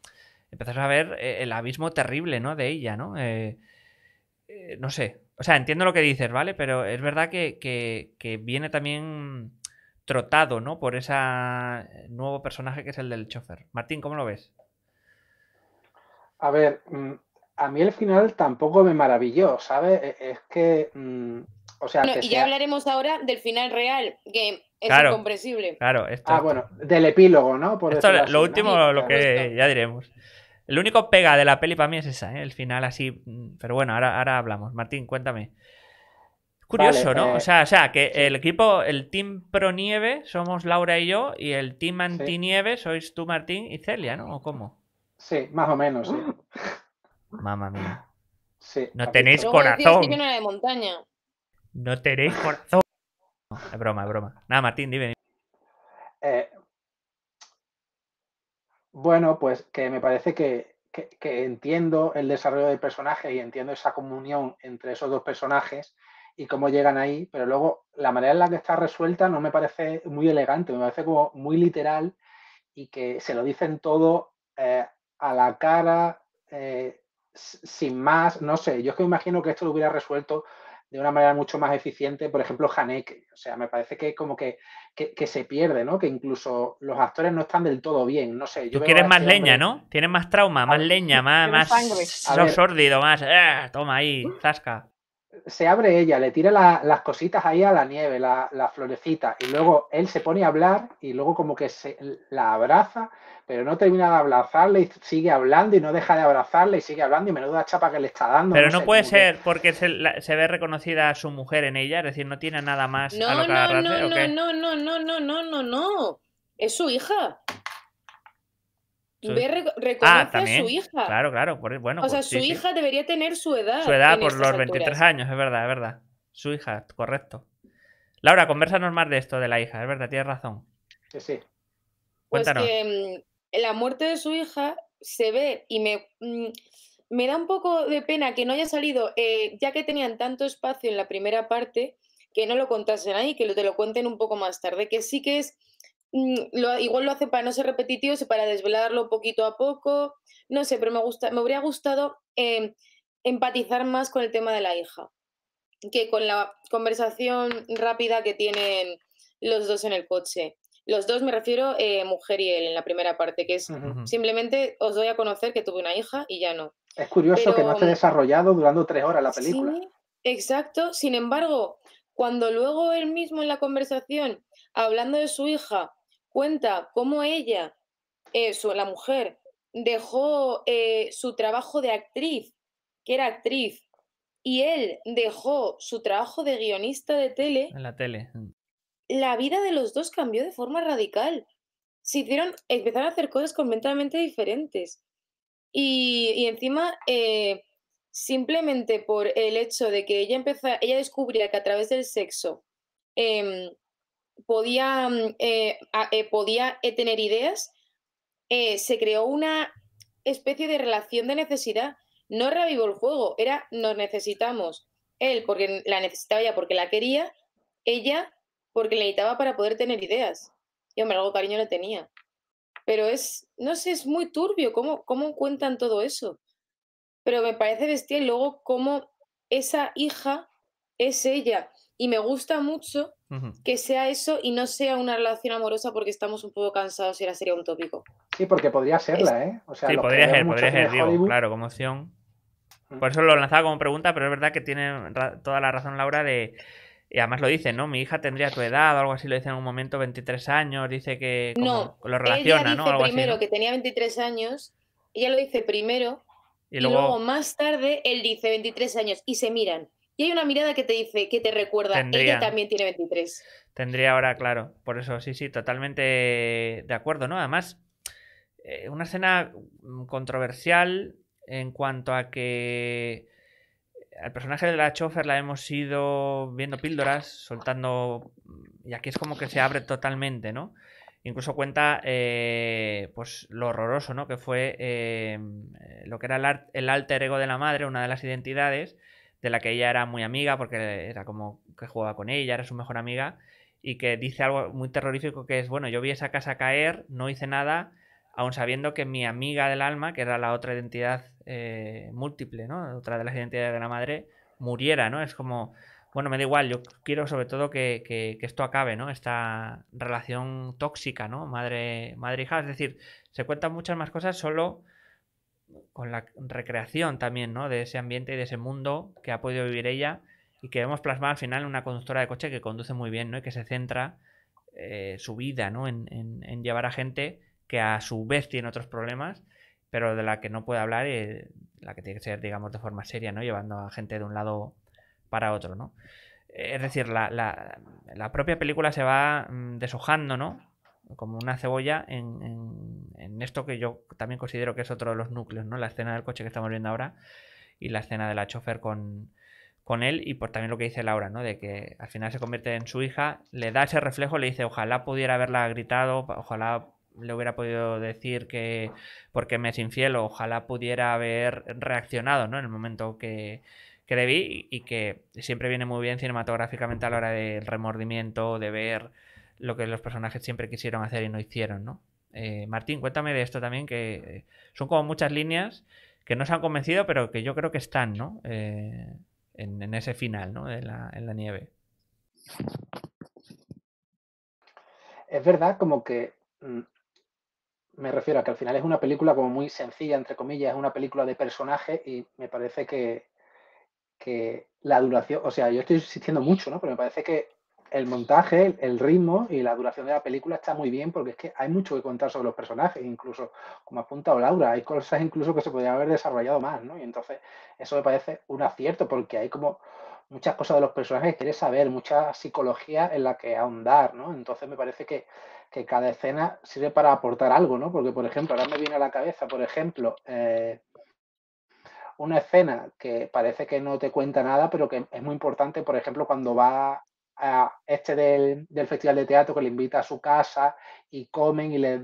empezás a ver eh, el abismo terrible, ¿no? De ella, ¿no? Eh, eh, no sé. O sea, entiendo lo que dices, ¿vale? Pero es verdad que, que, viene también trotado, ¿no? Por ese nuevo personaje que es el del chofer. Martín, ¿cómo lo ves? A ver, mm, a mí el final tampoco me maravilló, ¿sabes? E-, es que mm, y ya hablaremos ahora del final real, que es claro, incomprensible. Claro, Ah, bueno, del epílogo, ¿no? Por esto, lo último, lo que ya diremos. El único pega de la peli para mí es esa, ¿eh? el final así. Mm, pero bueno, ahora, ahora hablamos. Martín, cuéntame. Curioso, ¿no? Eh, o, sea, que el equipo, el Team Pro Nieve somos Laura y yo, y el Team Antinieve sois tú, Martín y Celia, ¿no? ¿O cómo? Sí, más o menos, sí. Mamma mía. Sí. No tenéis corazón. no de montaña. No tenéis corazón. es broma, es broma. Nada, Martín, dime. Eh, bueno, pues que me parece que, entiendo el desarrollo del personaje y entiendo esa comunión entre esos dos personajes y cómo llegan ahí, pero luego la manera en la que está resuelta no me parece muy elegante, me parece como muy literal y que se lo dicen todo eh, a la cara, eh, sin más, no sé, yo es que me imagino que esto lo hubiera resuelto de una manera mucho más eficiente, por ejemplo, Haneke. O sea, me parece que como que, se pierde, ¿no? Que incluso los actores no están del todo bien, no sé. Yo Tú quieres más este leña, ¿no? Tienes más trauma, más leña, más, más sórdido, más... ¡ah! Toma ahí, uh. zasca. Se abre ella, le tira las cositas ahí a la nieve, la, la florecita, y luego él se pone a hablar y luego como que se, la abraza, pero no termina de abrazarle y sigue hablando y no deja de abrazarle y sigue hablando y menuda chapa que le está dando. Pero no, puede ser porque se, ve reconocida a su mujer en ella, es decir, no tiene nada más. No, a lo que no, no, no, no, no, no, no, no, no, no, es su hija. Ve, ah, su hija. Claro, claro. Bueno, o sea, pues su hija debería tener su edad. Su edad por los 23 años, es verdad, es verdad. Su hija, correcto. Laura, conversanos más de esto de la hija, es verdad, tienes razón. Sí, pues Cuéntanos. Mm, la muerte de su hija se ve y me, mm, me da un poco de pena que no haya salido, eh, ya que tenían tanto espacio en la primera parte, que no lo contasen ahí, que te lo cuenten un poco más tarde, que sí que es, mm, igual lo hace para no ser repetitivos y para desvelarlo poquito a poco, no sé, pero me, gusta, me habría gustado eh, empatizar más con el tema de la hija que con la conversación rápida que tienen los dos en el coche. Los dos me refiero eh, mujer y él en la primera parte, que es simplemente os doy a conocer que tuve una hija y ya no. Es curioso que no esté mm, desarrollado durando tres horas la película. Sí, exacto. Sin embargo, cuando luego él mismo en la conversación, hablando de su hija, cuenta cómo ella, eh, la mujer, dejó eh, su trabajo de actriz, que era actriz, y él dejó su trabajo de guionista de tele. En la tele. Mm la vida de los dos cambió de forma radical. Se hicieron, empezaron a hacer cosas completamente diferentes. Y, encima, eh, simplemente por el hecho de que ella, empezó, ella descubría que a través del sexo em, podía, mm, eh, eh, podía tener ideas, se creó una especie de relación de necesidad. No revivió el juego, era nos necesitamos. Él porque la necesitaba ella porque la quería, ella porque le necesitaba para poder tener ideas. Y hombre, algo cariño le tenía. Pero es, no sé, es muy turbio cómo, cómo cuentan todo eso. Pero me parece bestial luego cómo esa hija es ella. Y me gusta mucho que sea eso y no sea una relación amorosa porque estamos un poco cansados y ahora sería un tópico. Sí, porque podría serla, ¿eh? sí, podría ser, podría ser, digo, claro, como opción. Mm. Por eso lo lanzaba como pregunta, pero es verdad que tiene toda la razón Laura de y además lo dice, ¿no? Mi hija tendría tu edad o algo así, lo dice en un momento, 23 años, dice que no, lo relaciona, ella dice primero que tenía 23 años, ella lo dice primero, y luego... más tarde él dice 23 años y se miran. Y hay una mirada que te dice, que te recuerda, ella también tiene 23. Tendría ahora, claro, por eso sí, sí, totalmente de acuerdo, ¿no? Además, eh, una escena mm, controversial en cuanto a que el personaje de la chofer la hemos ido viendo píldoras, soltando. Y aquí es como que se abre totalmente, ¿no? Incluso cuenta eh, pues lo horroroso, ¿no? Que fue eh, lo que era el, alter ego de la madre, una de las identidades, de la que ella era muy amiga, porque era como que jugaba con ella, era su mejor amiga, y que dice algo muy terrorífico que es, bueno, yo vi esa casa caer, no hice nada, aun sabiendo que mi amiga del alma, que era la otra identidad eh, múltiple, ¿no? Otra de las identidades de la madre muriera, ¿no? Es como, bueno, me da igual, yo quiero sobre todo que, esto acabe, ¿no? Esta relación tóxica, ¿no? Madre, madre hija, es decir, se cuentan muchas más cosas solo con la recreación también, ¿no? De ese ambiente y de ese mundo que ha podido vivir ella y que vemos plasmado al final en una conductora de coche que conduce muy bien, ¿no? Y que se centra eh, su vida, ¿no? En, en llevar a gente que a su vez tiene otros problemas pero de la que no puede hablar, y eh, la que tiene que ser, digamos, de forma seria, ¿no? Llevando a gente de un lado para otro, ¿no? Eh, es decir, la, la, la propia película se va mm, deshojando, ¿no? Como una cebolla en, esto que yo también considero que es otro de los núcleos, ¿no? La escena del coche que estamos viendo ahora y la escena de la chofer con, con él y por pues, también lo que dice Laura, ¿no? De que al final se convierte en su hija, le da ese reflejo, le dice, ojalá pudiera haberla gritado, ojalá le hubiera podido decir que porque me es infiel, ojalá pudiera haber reaccionado ¿no? en el momento que, que vi y que siempre viene muy bien cinematográficamente a la hora del remordimiento, de ver lo que los personajes siempre quisieron hacer y no hicieron, ¿no? Eh, Martín, cuéntame de esto también, que son como muchas líneas que no se han convencido, pero que yo creo que están, ¿no? Eh, en, ese final, ¿no? en la nieve. Es verdad, como que mm, me refiero a que al final es una película como muy sencilla, entre comillas, es una película de personaje y me parece que, que la duración, o sea, yo estoy insistiendo mucho, ¿no? Pero me parece que el montaje, el ritmo y la duración de la película está muy bien porque es que hay mucho que contar sobre los personajes, incluso como ha apuntado Laura, hay cosas incluso que se podrían haber desarrollado más, ¿no? Y entonces eso me parece un acierto porque hay como muchas cosas de los personajes quiere quieres saber, mucha psicología en la que ahondar, ¿no? Entonces me parece que, cada escena sirve para aportar algo, ¿no? Porque, por ejemplo, ahora me viene a la cabeza, por ejemplo, eh, una escena que parece que no te cuenta nada, pero que es muy importante, por ejemplo, cuando va a este del, festival de teatro que le invita a su casa y comen y, le,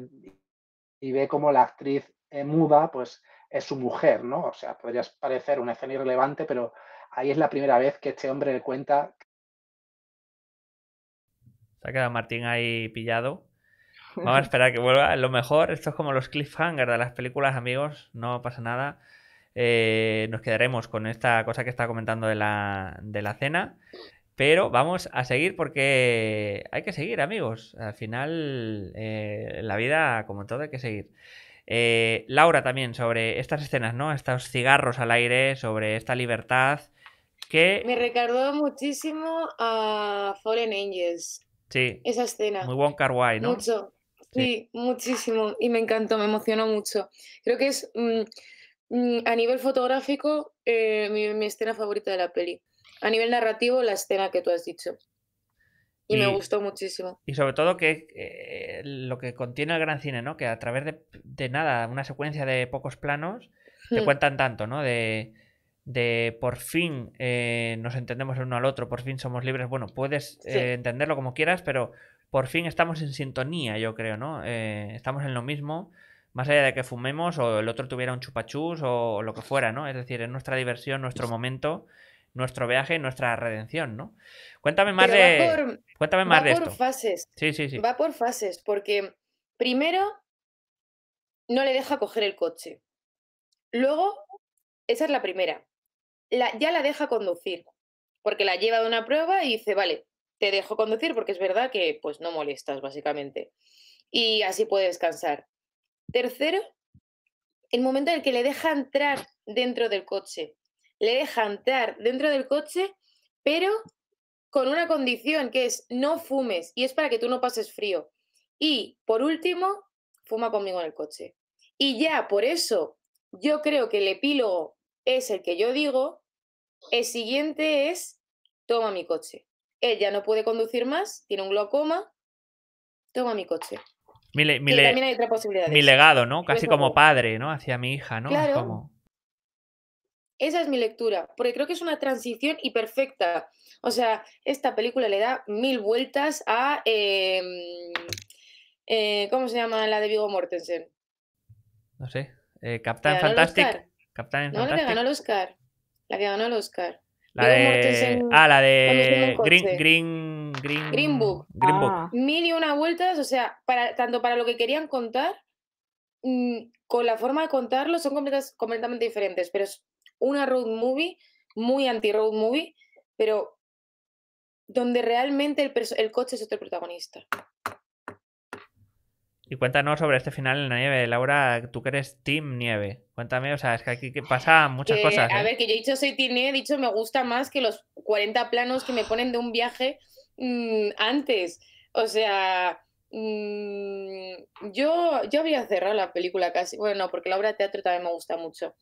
y ve como la actriz eh, muda, pues es su mujer, ¿no? O sea, podría parecer una escena irrelevante, pero ahí es la primera vez que este hombre le cuenta. Se ha quedado Martín ahí pillado. Vamos a esperar que vuelva. Lo mejor, esto es como los cliffhangers de las películas, amigos. No pasa nada. Eh, nos quedaremos con esta cosa que está comentando de la, de la cena. Pero vamos a seguir porque hay que seguir, amigos. Al final, eh, la vida, como todo, hay que seguir. Eh, Laura también sobre estas escenas, ¿no? Estos cigarros al aire, sobre esta libertad. Me recordó muchísimo a Fallen Angels. Sí. Esa escena. Muy buen carwai, ¿no? Mucho. Sí, muchísimo. Y me encantó, me emocionó mucho. Creo que es, mm, mm, a nivel fotográfico, eh, mi, escena favorita de la peli. A nivel narrativo, la escena que tú has dicho. Y, me gustó muchísimo. Y sobre todo que eh, lo que contiene el gran cine, ¿no? Que a través de, nada, una secuencia de pocos planos, te hmm. cuentan tanto, ¿no? De, de por fin eh, nos entendemos el uno al otro, por fin somos libres. Bueno, puedes eh, entenderlo como quieras, pero por fin estamos en sintonía, yo creo, ¿no? Eh, estamos en lo mismo, más allá de que fumemos o el otro tuviera un chupachús o, lo que fuera, ¿no? Es decir, es nuestra diversión, nuestro momento, nuestro viaje, nuestra redención, ¿no? Cuéntame más de. cuéntame más va por fases. Sí, sí, sí. Va por fases, porque primero no le deja coger el coche. Luego, esa es la primera ya la deja conducir, porque la lleva de una prueba y dice, vale, te dejo conducir porque es verdad que pues no molestas básicamente. Y así puede descansar. Tercero, el momento en el que le deja entrar dentro del coche. Le deja entrar dentro del coche, pero con una condición que es no fumes y es para que tú no pases frío. Y por último, fuma conmigo en el coche. Y ya por eso yo creo que el epílogo es el que yo digo, el siguiente es, toma mi coche. Él ya no puede conducir más, tiene un glaucoma, toma mi coche. Mi, hay otra posibilidad mi legado, ¿no? Casi como padre, ¿no? Hacia mi hija, ¿no? como... Esa es mi lectura, porque creo que es una transición y perfecta. O sea, esta película le da mil vueltas a... Em, eh, ¿Cómo se llama la de Vigo Mortensen? No sé. Eh, Captain Fantastic no, la que ganó el Oscar. La que ganó el Oscar. La de... Ah, la de Green, Green, Green... Book. Green ah. Mil y una vueltas, o sea, para, tanto para lo que querían contar, mm, con la forma de contarlo, son completamente diferentes, pero es una road movie, muy anti-road movie, pero donde realmente el coche es otro protagonista. Y cuéntanos sobre este final en la nieve. Laura, tú que eres Team Nieve. Cuéntame, o sea, es que aquí pasa muchas eh, cosas. A ¿eh? ver, que yo he dicho soy Team Nieve, he dicho me gusta más que los 40 planos que me ah. ponen de un viaje mm, antes. O sea, mm, yo, yo cerrado la película casi. Bueno, no, porque la obra de teatro también me gusta mucho.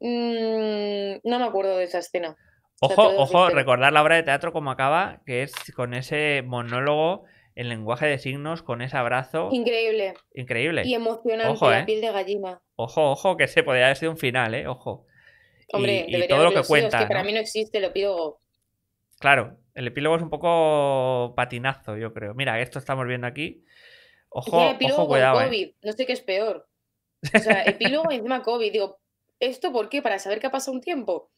Mm, no me acuerdo de esa escena. Ojo, ojo, recordar la obra de teatro como acaba, que es con ese monólogo el lenguaje de signos con ese abrazo. Increíble. Increíble. Y emocionante, la ¿eh? piel de gallina. Ojo, ojo, que se podría haber sido un final, ¿eh? Ojo. Hombre, y, todo lo que cuenta. que para mí no existe el epílogo. Claro, el epílogo es un poco patinazo, yo creo. Mira, esto estamos viendo aquí. Ojo, ojo, cuidado, ¿eh? COVID. No sé qué es peor. O sea, epílogo y encima COVID. Digo, ¿esto por qué? ¿Para saber qué ha pasado un tiempo?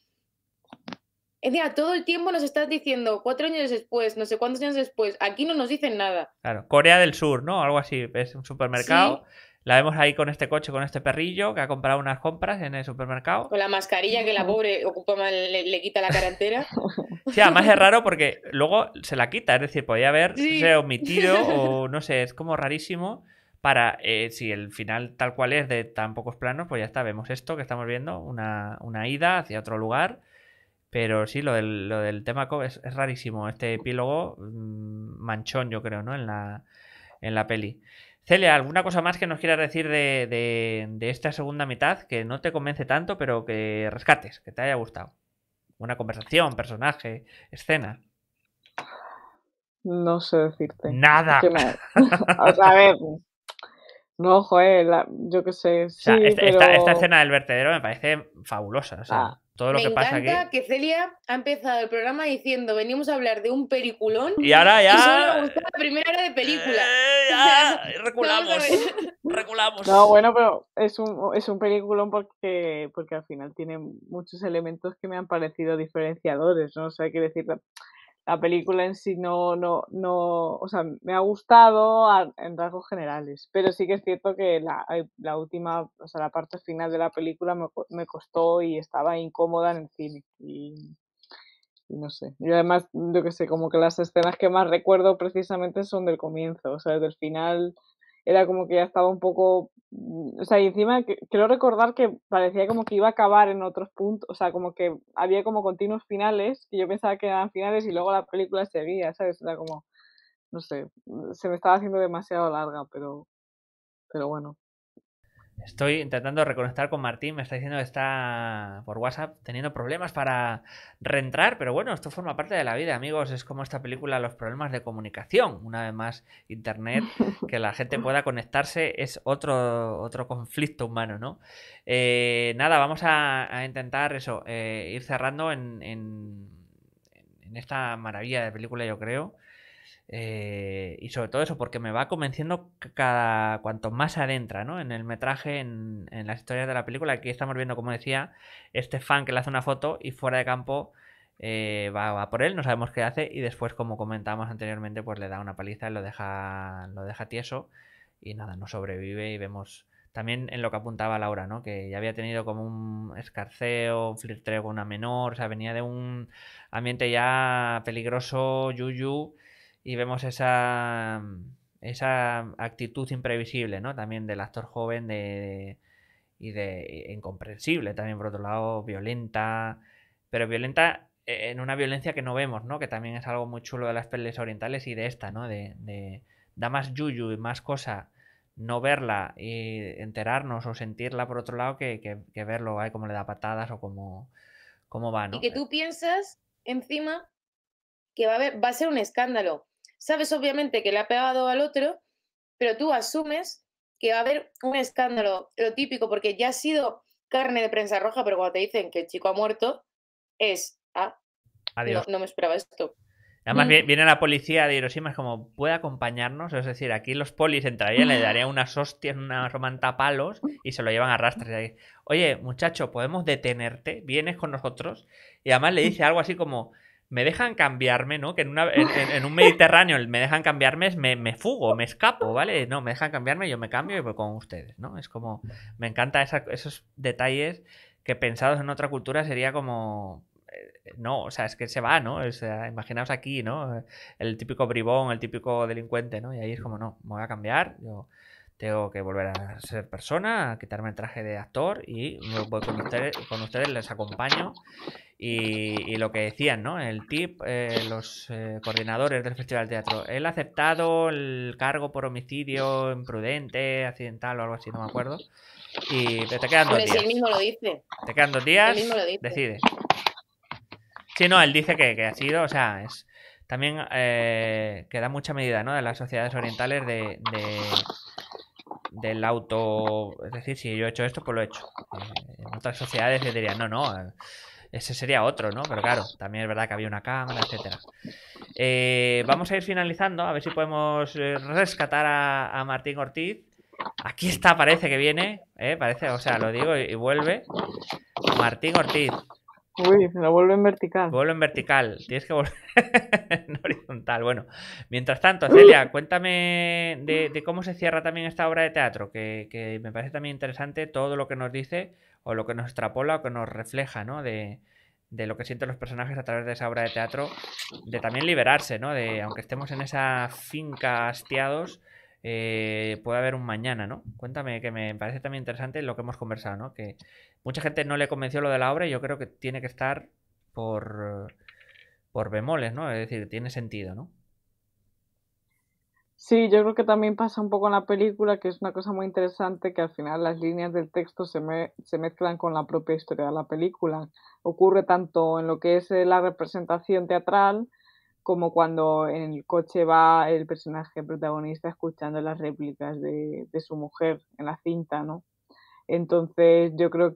decir, todo el tiempo nos estás diciendo cuatro años después, no sé cuántos años después. Aquí no nos dicen nada. Claro, Corea del Sur, ¿no? Algo así. Es un supermercado. La vemos ahí con este coche, con este perrillo que ha comprado unas compras en el supermercado. Con la mascarilla que la pobre ocupa mal, le, quita la cara entera. sí, además es raro porque luego se la quita. Es decir, podía haber omitido o no sé, es como rarísimo para eh, si el final tal cual es de tan pocos planos, pues ya está, vemos esto que estamos viendo, una, una ida hacia otro lugar pero sí, lo del, tema es, rarísimo. Este epílogo mm, manchón, yo creo, ¿no? En la, en la peli. Celia, ¿alguna cosa más que nos quieras decir de, de, esta segunda mitad que no te convence tanto, pero que rescates, que te haya gustado? Una conversación, personaje, escena. No sé decirte. Nada. o a ver. No, joder, yo qué sé. Este, esta, escena del vertedero me parece fabulosa. Ah. Me que encanta que Celia ha empezado el programa diciendo venimos a hablar de un periculón y ahora ya la primera de película. Eh, ya, eh, reculamos, reculamos. No, bueno, pero es un, es un porque, porque al final tiene muchos elementos que me han parecido diferenciadores, ¿no? O sea, hay decir, la película en sí no, no, no, o sea, me ha gustado en rasgos generales, pero sí que es cierto que la, última, o sea, la parte final de la película me, me costó y estaba incómoda en el cine. Y, no sé, y además, yo que sé, como que las escenas que más recuerdo precisamente son del comienzo, o sea, del final era como que ya estaba un poco, mm, o sea, y encima quiero recordar que parecía como que iba a acabar en otros puntos, o sea, como que había como continuos finales y yo pensaba que eran finales y luego la película seguía, ¿sabes? Era como, no sé, se me estaba haciendo demasiado larga, pero, pero bueno. Estoy intentando reconectar con Martín, me está diciendo que está por WhatsApp teniendo problemas para reentrar, pero bueno, esto forma parte de la vida, amigos. Es como esta película, los problemas de comunicación. Una vez más, Internet, que la gente pueda conectarse es otro, otro conflicto humano, ¿no? Eh, nada, vamos a, intentar eso, eh, ir cerrando en, esta maravilla de película, yo creo. Eh, y sobre todo eso, porque me va convenciendo cada cuanto más adentra, ¿no? En el metraje, en, en, las historias de la película. Aquí estamos viendo, como decía, este fan que le hace una foto y fuera de campo eh, va, por él, no sabemos qué hace, y después, como comentábamos anteriormente, pues le da una paliza y lo deja, lo deja tieso. Y nada, no sobrevive y vemos también en lo que apuntaba Laura, ¿no? Que ya había tenido como un escarceo, un flirteo con una menor, o sea, venía de un ambiente ya peligroso, yuyu y vemos esa, mm, esa actitud imprevisible, ¿no? También del actor joven de, y de e, incomprensible, también por otro lado, violenta, pero violenta eh, en una violencia que no vemos, ¿no? Que también es algo muy chulo de las peles orientales y de esta, ¿no? De, da más yuyu y más cosa no verla y enterarnos o sentirla por otro lado que, verlo, como como le da patadas o como cómo va, ¿no? Y que tú piensas encima que va a, va a ser un escándalo Sabes obviamente que le ha pegado al otro, pero tú asumes que va a haber un escándalo, lo típico, porque ya ha sido carne de prensa roja, pero cuando te dicen que el chico ha muerto, es, ah, Adiós. No, me esperaba esto. Además, mm. viene la policía de Hiroshima, es como, ¿puede acompañarnos? Es decir, aquí los polis entrarían, le darían unas hostias, unas palos y se lo llevan a rastras. Oye, muchacho, ¿podemos detenerte? ¿Vienes con nosotros? Y además le dice algo así como, me dejan cambiarme, ¿no? Que en, un Mediterráneo me dejan cambiarme, me, me, fugo, me escapo, ¿vale? No, me dejan cambiarme, yo me cambio y voy con ustedes, ¿no? Es como, me encantan esos detalles que pensados en otra cultura sería como... Eh, no, o sea, es que se va, ¿no? sea, imaginaos aquí, ¿no? El típico bribón, el típico delincuente, ¿no? Y ahí es como, no, me voy a cambiar, yo tengo que volver a ser persona, a quitarme el traje de actor y voy con ustedes les acompaño y, lo que decían, ¿no? El TIP, eh, los eh, coordinadores del Festival de Teatro, él ha aceptado el cargo por homicidio imprudente, accidental o algo así, no me acuerdo. Y te, quedan dos días. Si él mismo lo dice. Te quedan dos días. Él mismo lo dice. Decide. Sí, no, él dice que, ha sido, o sea, es también eh, mucha medida, ¿no? De las sociedades orientales de, del auto, es decir, si yo he hecho esto, pues lo he hecho. Eh, en otras sociedades le dirían, no, no ese sería otro, ¿no? Pero claro, también es verdad que había una cámara, etcétera. Eh, vamos a ir finalizando, a ver si podemos eh, rescatar a, Martín Ortiz. Aquí está, parece que viene, ¿eh? parece, o sea, lo digo y vuelve. Martín Ortiz, Uy, lo vuelven en vertical. Vuelve en vertical, tienes que volver en horizontal. Bueno, mientras tanto, Celia, cuéntame de, cómo se cierra también esta obra de teatro, que, me parece también interesante todo lo que nos dice o lo que nos extrapola o que nos refleja, ¿no? De, lo que sienten los personajes a través de esa obra de teatro, de también liberarse, ¿no? De, aunque estemos en esa finca hastiados, eh, puede haber un mañana, ¿no? Cuéntame, que me parece también interesante lo que hemos conversado, ¿no? Que Mucha gente no le convenció lo de la obra y yo creo que tiene que estar por, por bemoles, ¿no? Es decir, tiene sentido, ¿no? Sí, yo creo que también pasa un poco en la película, que es una cosa muy interesante, que al final las líneas del texto se, mezclan con la propia historia de la película. Ocurre tanto en lo que es eh, la representación teatral, como cuando en el coche va el personaje protagonista escuchando las réplicas de su mujer en la cinta, ¿no? Entonces yo creo mm,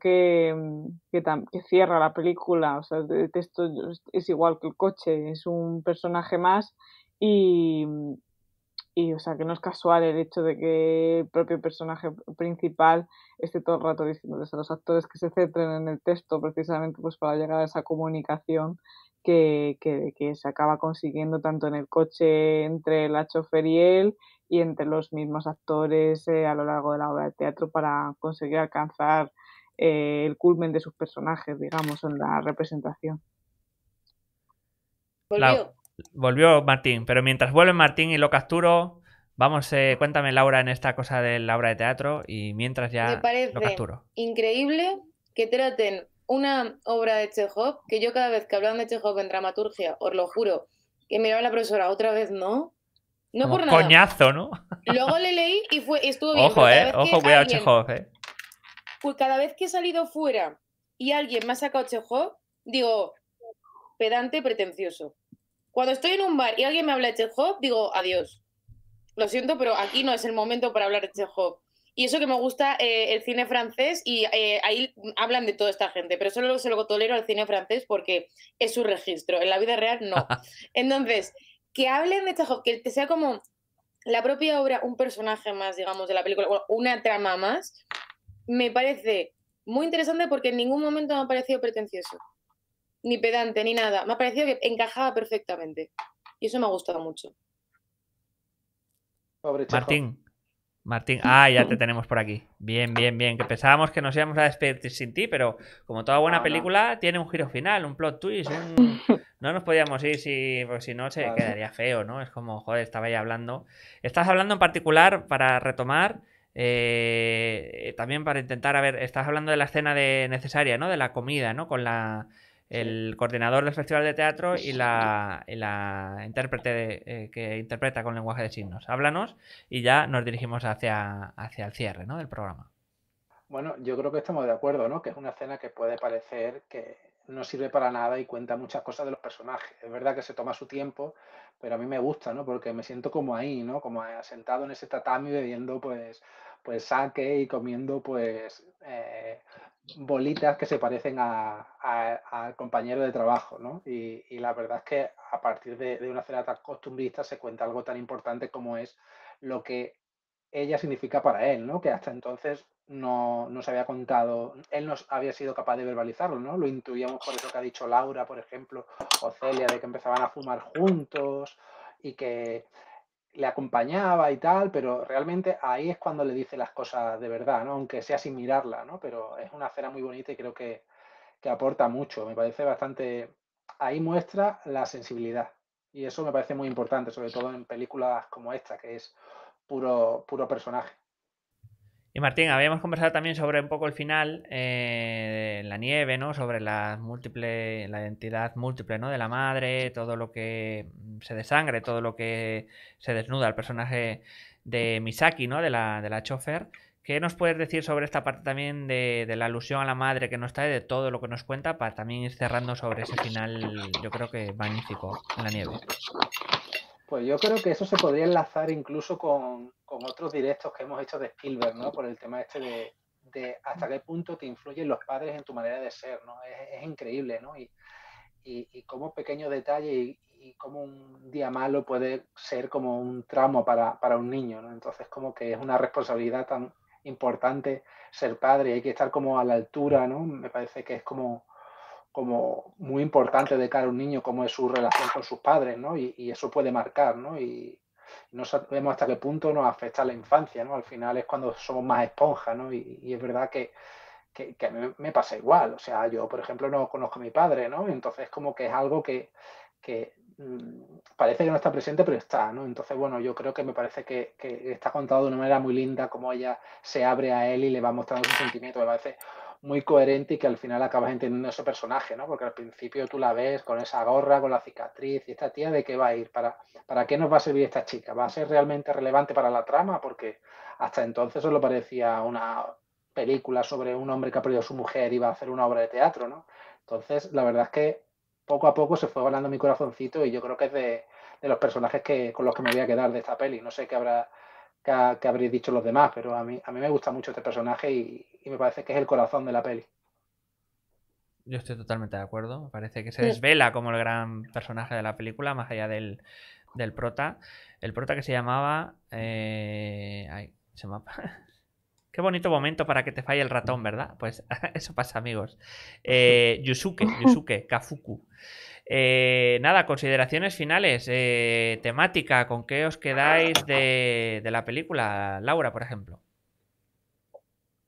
que, cierra la película, o sea, el texto es igual que el coche, es un personaje más mm, y, o sea que no es casual el hecho de que el propio personaje principal esté todo el rato diciéndoles a los actores que se centren en el texto precisamente pues para llegar a esa comunicación que, que, se acaba consiguiendo tanto en el coche entre la chofer y él y entre los mismos actores eh, a lo largo de la obra de teatro para conseguir alcanzar eh, el culmen de sus personajes, digamos, en la representación. Volvió. volvió Martín, pero mientras vuelve Martín y lo capturo, vamos, eh, cuéntame Laura en esta cosa de la obra de teatro y mientras ya Me parece lo capturo. Increíble que traten una obra de Chekhov que yo cada vez que hablaban de Chekhov en dramaturgia, os lo juro, que miraba a la profesora, otra vez no. No por nada. Coñazo, ¿no? Luego le leí y, fue, estuvo bien. Ojo, eh. Ojo, cuidado, a Chekhov, eh. Pues cada vez que he salido fuera y alguien me ha sacado Chekhov, digo, pedante pretencioso. Cuando estoy en un bar y alguien me habla de Chekhov, digo, adiós. Lo siento, pero aquí no es el momento para hablar de Chekhov. Y eso que me gusta eh, el cine francés y eh, ahí hablan de toda esta gente, pero solo se lo tolero al cine francés porque es su registro, en la vida real no. Entonces, que hablen de esta que sea como la propia obra, un personaje más, digamos, de la película, una trama más, me parece muy interesante porque en ningún momento me ha parecido pretencioso, ni pedante, ni nada. Me ha parecido que encajaba perfectamente. Y eso me ha gustado mucho. Pobre Martín. Martín, ah, ya te tenemos por aquí. Bien, bien, bien. Que pensábamos que nos íbamos a despedir sin ti, pero como toda buena película, tiene un giro final, un plot twist. No nos podíamos ir si, pues, si no se quedaría feo, ¿no? Es como, joder, estaba ahí hablando. Estás hablando en particular, para retomar, eh, también para intentar, a ver, estás hablando de la escena de necesaria, ¿no? De la comida, ¿no? Con la el coordinador del Festival de Teatro y la, intérprete eh, que interpreta con lenguaje de signos. Háblanos y ya nos dirigimos hacia, hacia el cierre ¿no? del programa. Bueno, yo creo que estamos de acuerdo, ¿no? Que es una escena que puede parecer que no sirve para nada y cuenta muchas cosas de los personajes. Es verdad que se toma su tiempo, pero a mí me gusta, ¿no? Porque me siento como ahí, ¿no? Como sentado en ese tatami bebiendo, pues, pues sake y comiendo, pues, eh, bolitas que se parecen al compañero de trabajo, ¿no? Y, la verdad es que a partir de, de, una cena tan costumbrista se cuenta algo tan importante como es lo que ella significa para él, ¿no? Que hasta entonces no, se había contado, él no había sido capaz de verbalizarlo, ¿no? Lo intuíamos por eso que ha dicho Laura, por ejemplo, o Celia, de que empezaban a fumar juntos y que le acompañaba y tal, pero realmente ahí es cuando le dice las cosas de verdad, aunque sea sin mirarla, ¿no? pero es una cera muy bonita y creo que, que aporta mucho, me parece bastante, ahí muestra la sensibilidad y eso me parece muy importante, sobre todo en películas como esta, que es puro, puro personaje. Y Martín, habíamos conversado también sobre un poco el final, eh, la nieve, ¿no? Sobre la múltiple, la identidad múltiple, ¿no? De la madre, todo lo que mm, se desangre, todo lo que se desnuda el personaje de Misaki, ¿no? De la, de la chofer. ¿Qué nos puedes decir sobre esta parte también de, de la alusión a la madre que nos trae, de todo lo que nos cuenta, para también ir cerrando sobre ese final, yo creo que magnífico, en la nieve? Pues yo creo que eso se podría enlazar incluso con, con otros directos que hemos hecho de Spielberg, ¿no? Por el tema este de, hasta qué punto te influyen los padres en tu manera de ser, ¿no? Es, increíble, ¿no? Y, y, como pequeño detalle y, como un día malo puede ser como un tramo para, un niño, ¿no? Entonces como que es una responsabilidad tan importante ser padre, hay que estar como a la altura, ¿no? Me parece que es como, como muy importante de cara a un niño, cómo es su relación con sus padres, ¿no? Y, eso puede marcar, ¿no? no sabemos hasta qué punto nos afecta la infancia, ¿no? Al final es cuando somos más esponja, ¿no? Y, es verdad que, a mí me pasa igual. O sea, yo, por ejemplo, no conozco a mi padre, ¿no? Entonces, como que es algo que, mm, parece que no está presente, pero está, ¿no? Entonces, bueno, yo creo que me parece que, está contado de una manera muy linda, como ella se abre a él y le va mostrando sus sentimientos muy coherente y que al final acabas entendiendo ese personaje, ¿no? Porque al principio tú la ves con esa gorra, con la cicatriz, y esta tía de qué va a ir, para, para qué nos va a servir esta chica, va a ser realmente relevante para la trama, porque hasta entonces solo parecía una película sobre un hombre que ha perdido a su mujer y va a hacer una obra de teatro, ¿no? Entonces, la verdad es que poco a poco se fue ganando mi corazoncito y yo creo que es de, de los personajes que, con los que me voy a quedar de esta peli. No sé qué habrá que, habréis dicho los demás, pero a mí, a mí me gusta mucho este personaje y, me parece que es el corazón de la peli. Yo estoy totalmente de acuerdo. parece que se desvela como el gran personaje de la película, más allá del, prota. El prota que se llamaba. Eh, se Qué bonito momento para que te falle el ratón, ¿verdad? Pues eso pasa, amigos. Eh, Yusuke, Yusuke, Kafuku. Eh, nada, consideraciones finales, eh, temática, ¿con qué os quedáis de, la película? Laura, por ejemplo.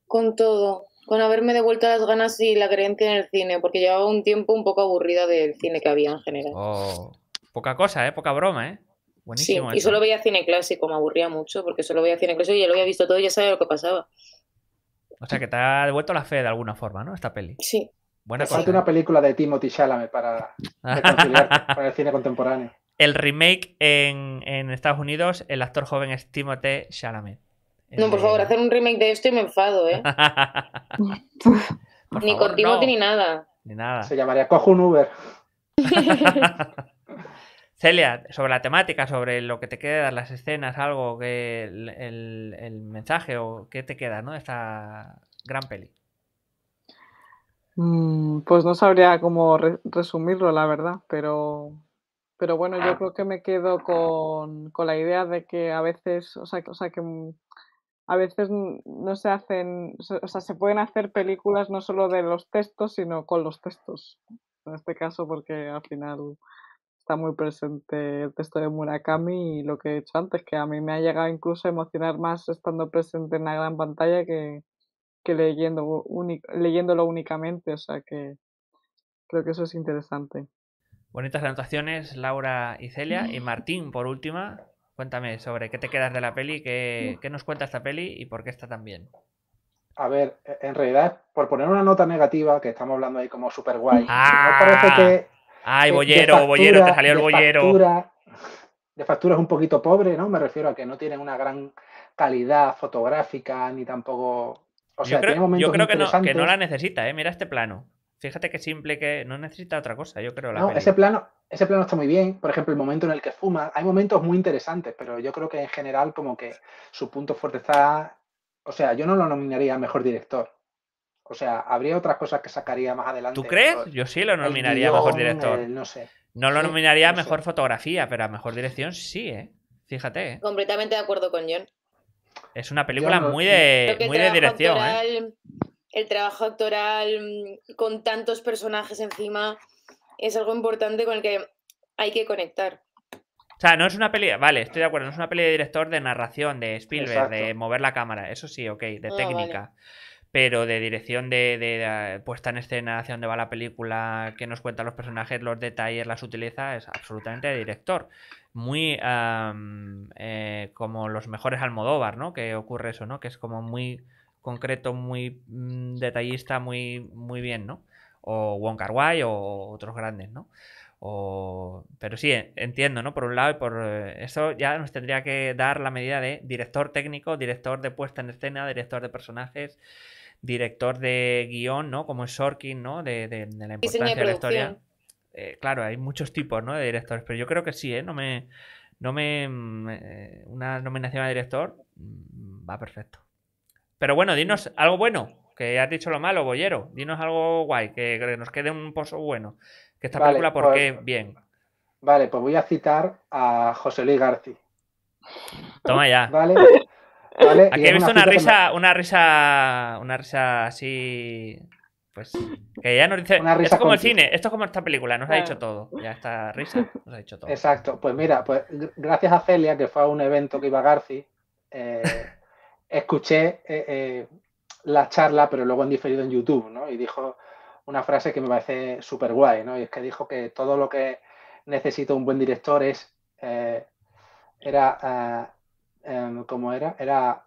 Con todo, con haberme devuelto las ganas y la creencia en el cine, porque llevaba un tiempo un poco aburrida del cine que había en general. Oh, poca cosa, ¿eh? Poca broma, ¿eh? Buenísimo. y solo veía cine clásico, me aburría mucho, porque solo veía cine clásico y ya lo había visto todo y ya sabía lo que pasaba. O sea, que te ha devuelto la fe de alguna forma, ¿no? Esta peli. Sí, Buena una película de Timothy Chalamet para el cine contemporáneo. El remake en, Estados Unidos, el actor joven es Timothy Chalamet. No, por eh, favor, hacer un remake de esto y me enfado, ¿eh? ni con Timothy ni nada. Ni nada. Se llamaría Cojo un Uber. Celia, sobre la temática, sobre lo que te queda, las escenas, algo, que el, mensaje o qué te queda, ¿no? Esta gran peli. Mm, pues no sabría cómo resumirlo, la verdad, pero, pero bueno, yo ah. creo que me quedo con, la idea de que a veces, o sea, o sea, que mm, a veces mm, no se hacen, o sea, se pueden hacer películas no solo de los textos, sino con los textos. En este caso, porque al final está muy presente el texto de Murakami y lo que he hecho antes, que a mí me ha llegado incluso a emocionar más estando presente en la gran pantalla que, que leyendo, leyéndolo únicamente, o sea que creo que eso es interesante. Bonitas anotaciones, Laura y Celia. Y Martín, por última, cuéntame sobre qué te quedas de la peli, qué, nos cuenta esta peli y por qué está tan bien. A ver, en realidad, por poner una nota negativa, que estamos hablando ahí como super guay, ah. ¡Ay, bollero, bollero! Te salió el bollero. de factura es un poquito pobre, ¿no? Me refiero a que no tiene una gran calidad fotográfica ni tampoco o sea, yo creo, que, No, la necesita, ¿eh? Mira este plano. Fíjate que simple que no necesita otra cosa, yo creo. ese plano, ese plano está muy bien. Por ejemplo, el momento en el que fuma. Hay momentos muy interesantes, pero yo creo que en general, como que su punto fuerte está. O sea, yo no lo nominaría mejor director. O sea, habría otras cosas que sacaría más adelante. ¿Tú crees? Yo sí lo nominaría mejor director. no sé. No lo nominaría mejor fotografía, pero a mejor dirección sí, ¿eh? Fíjate. ¿eh? Completamente de acuerdo con John. Es una película muy de, muy dirección. ¿eh? El trabajo actoral mm, con tantos personajes encima es algo importante con el que hay que conectar. O sea, no es una peli, vale, estoy de acuerdo, no es una peli de director de narración, de Spielberg, de mover la cámara, eso sí, ok, de ah, técnica. Pero de dirección, de, ah, puesta en escena, hacia dónde va la película, Que nos cuentan los personajes, los detalles, Las utiliza, es absolutamente de director muy eh, como los mejores Almodóvar, ¿no? Que ocurre eso, ¿no? Que es como muy concreto, muy mm, detallista, muy, muy bien, ¿no? O Wong Kar o otros grandes, ¿no? O... Pero sí, entiendo, ¿no? Por un lado, y por eh, eso ya nos tendría que dar la medida de director técnico, director de puesta en escena, director de personajes, director de guión, ¿no? Como es Sorkin, ¿no? De, de la importancia de la historia. Eh, claro, hay muchos tipos ¿no? de directores, pero yo creo que sí, ¿eh? No me, no me, mm, eh, una nominación a director mm, va perfecto. Pero bueno, dinos algo bueno, que has dicho lo malo, Boyero. Dinos algo guay, que, nos quede un pozo bueno. Que esta película, ¿por pues qué? Bien. Vale, pues voy a citar a José Luis García. Toma ya. Vale. Aquí he visto una, risa, una risa, una risa así pues que ya nos dice. es como el cine, esto es como esta película, nos ha dicho todo. Ya está risa nos ha dicho todo. Exacto. Pues mira, pues gracias a Celia, que fue a un evento que iba Garci, eh, escuché eh, eh, la charla, pero luego en diferido en YouTube, ¿no? Y dijo una frase que me parece súper guay, ¿no? Y es que dijo que todo lo que necesita un buen director es. era. Em, ¿Cómo era? Era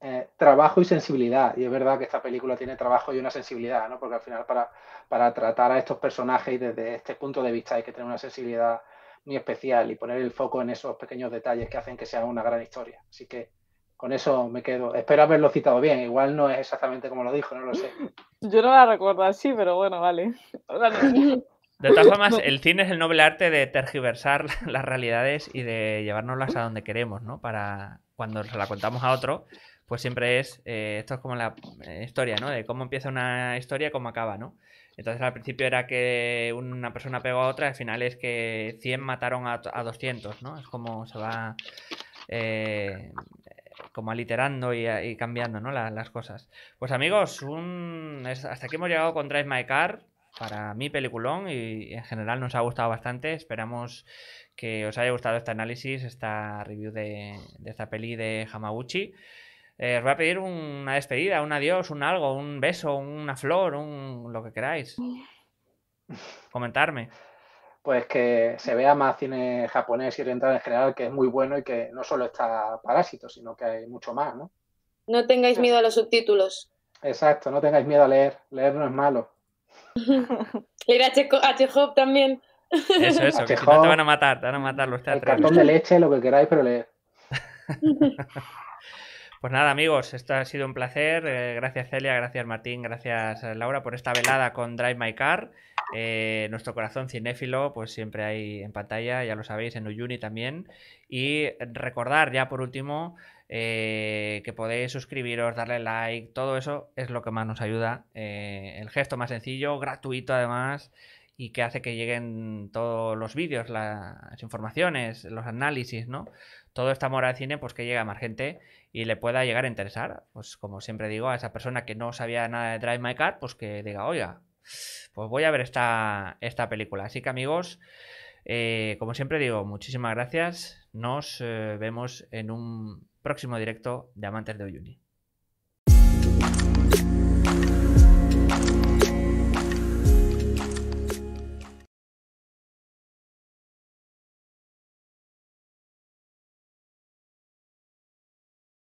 eh, trabajo y sensibilidad. Y es verdad que esta película tiene trabajo y una sensibilidad, Porque al final para, para tratar a estos personajes desde este punto de vista hay que tener una sensibilidad muy especial y poner el foco en esos pequeños detalles que hacen que sea una gran historia. Así que con eso me quedo. Espero haberlo citado bien. Igual no es exactamente como lo dijo, no lo sé. Yo no la recuerdo así, pero bueno, vale. De todas formas, el cine es el noble arte de tergiversar las realidades y de llevárnoslas a donde queremos, ¿no? Para cuando se la contamos a otro, pues siempre es, eh, esto es como la eh, historia, ¿no? De cómo empieza una historia, y cómo acaba, ¿no? Entonces al principio era que una persona pegó a otra, al final es que 100 mataron a, 200, ¿no? Es como se va eh, como aliterando y, cambiando, ¿no? las cosas. Pues amigos, hasta aquí hemos llegado con Drive My Car. Para mi peliculón y en general nos ha gustado bastante. Esperamos que os haya gustado este análisis, esta review de, de esta peli de Hamaguchi. Eh, os voy a pedir una despedida, un adiós, un algo, un beso, una flor, un lo que queráis. Comentarme. Pues que se vea más cine japonés y oriental en general, que es muy bueno y que no solo está Parásito, sino que hay mucho más, ¿no? No tengáis miedo a los subtítulos. Exacto, no tengáis miedo a leer. Leer no es malo. leer H-Hop también. Eso, eso, que no te van a matar, te van a matar los teatros. El cartón de leche, lo que queráis, pero leer. Pues nada, amigos, esto ha sido un placer. Eh, gracias, Celia, gracias, Martín, gracias, eh, Laura, por esta velada con Drive My Car. Eh, nuestro corazón cinéfilo, pues siempre hay en pantalla, ya lo sabéis, en Uyuni también. Y recordar, ya por último, que podéis suscribiros, darle like, todo eso es lo que más nos ayuda. el gesto más sencillo, gratuito además y que hace que lleguen todos los vídeos, las informaciones, los análisis, ¿no? todo esta amor al cine, pues que llegue a más gente y le pueda llegar a interesar. Pues como siempre digo, a esa persona que no sabía nada de Drive My Car, pues que diga, oiga, pues voy a ver esta, esta película. Así que amigos, eh, como siempre digo, muchísimas gracias. Nos eh, vemos en un próximo directo de Amantes de Uyuni.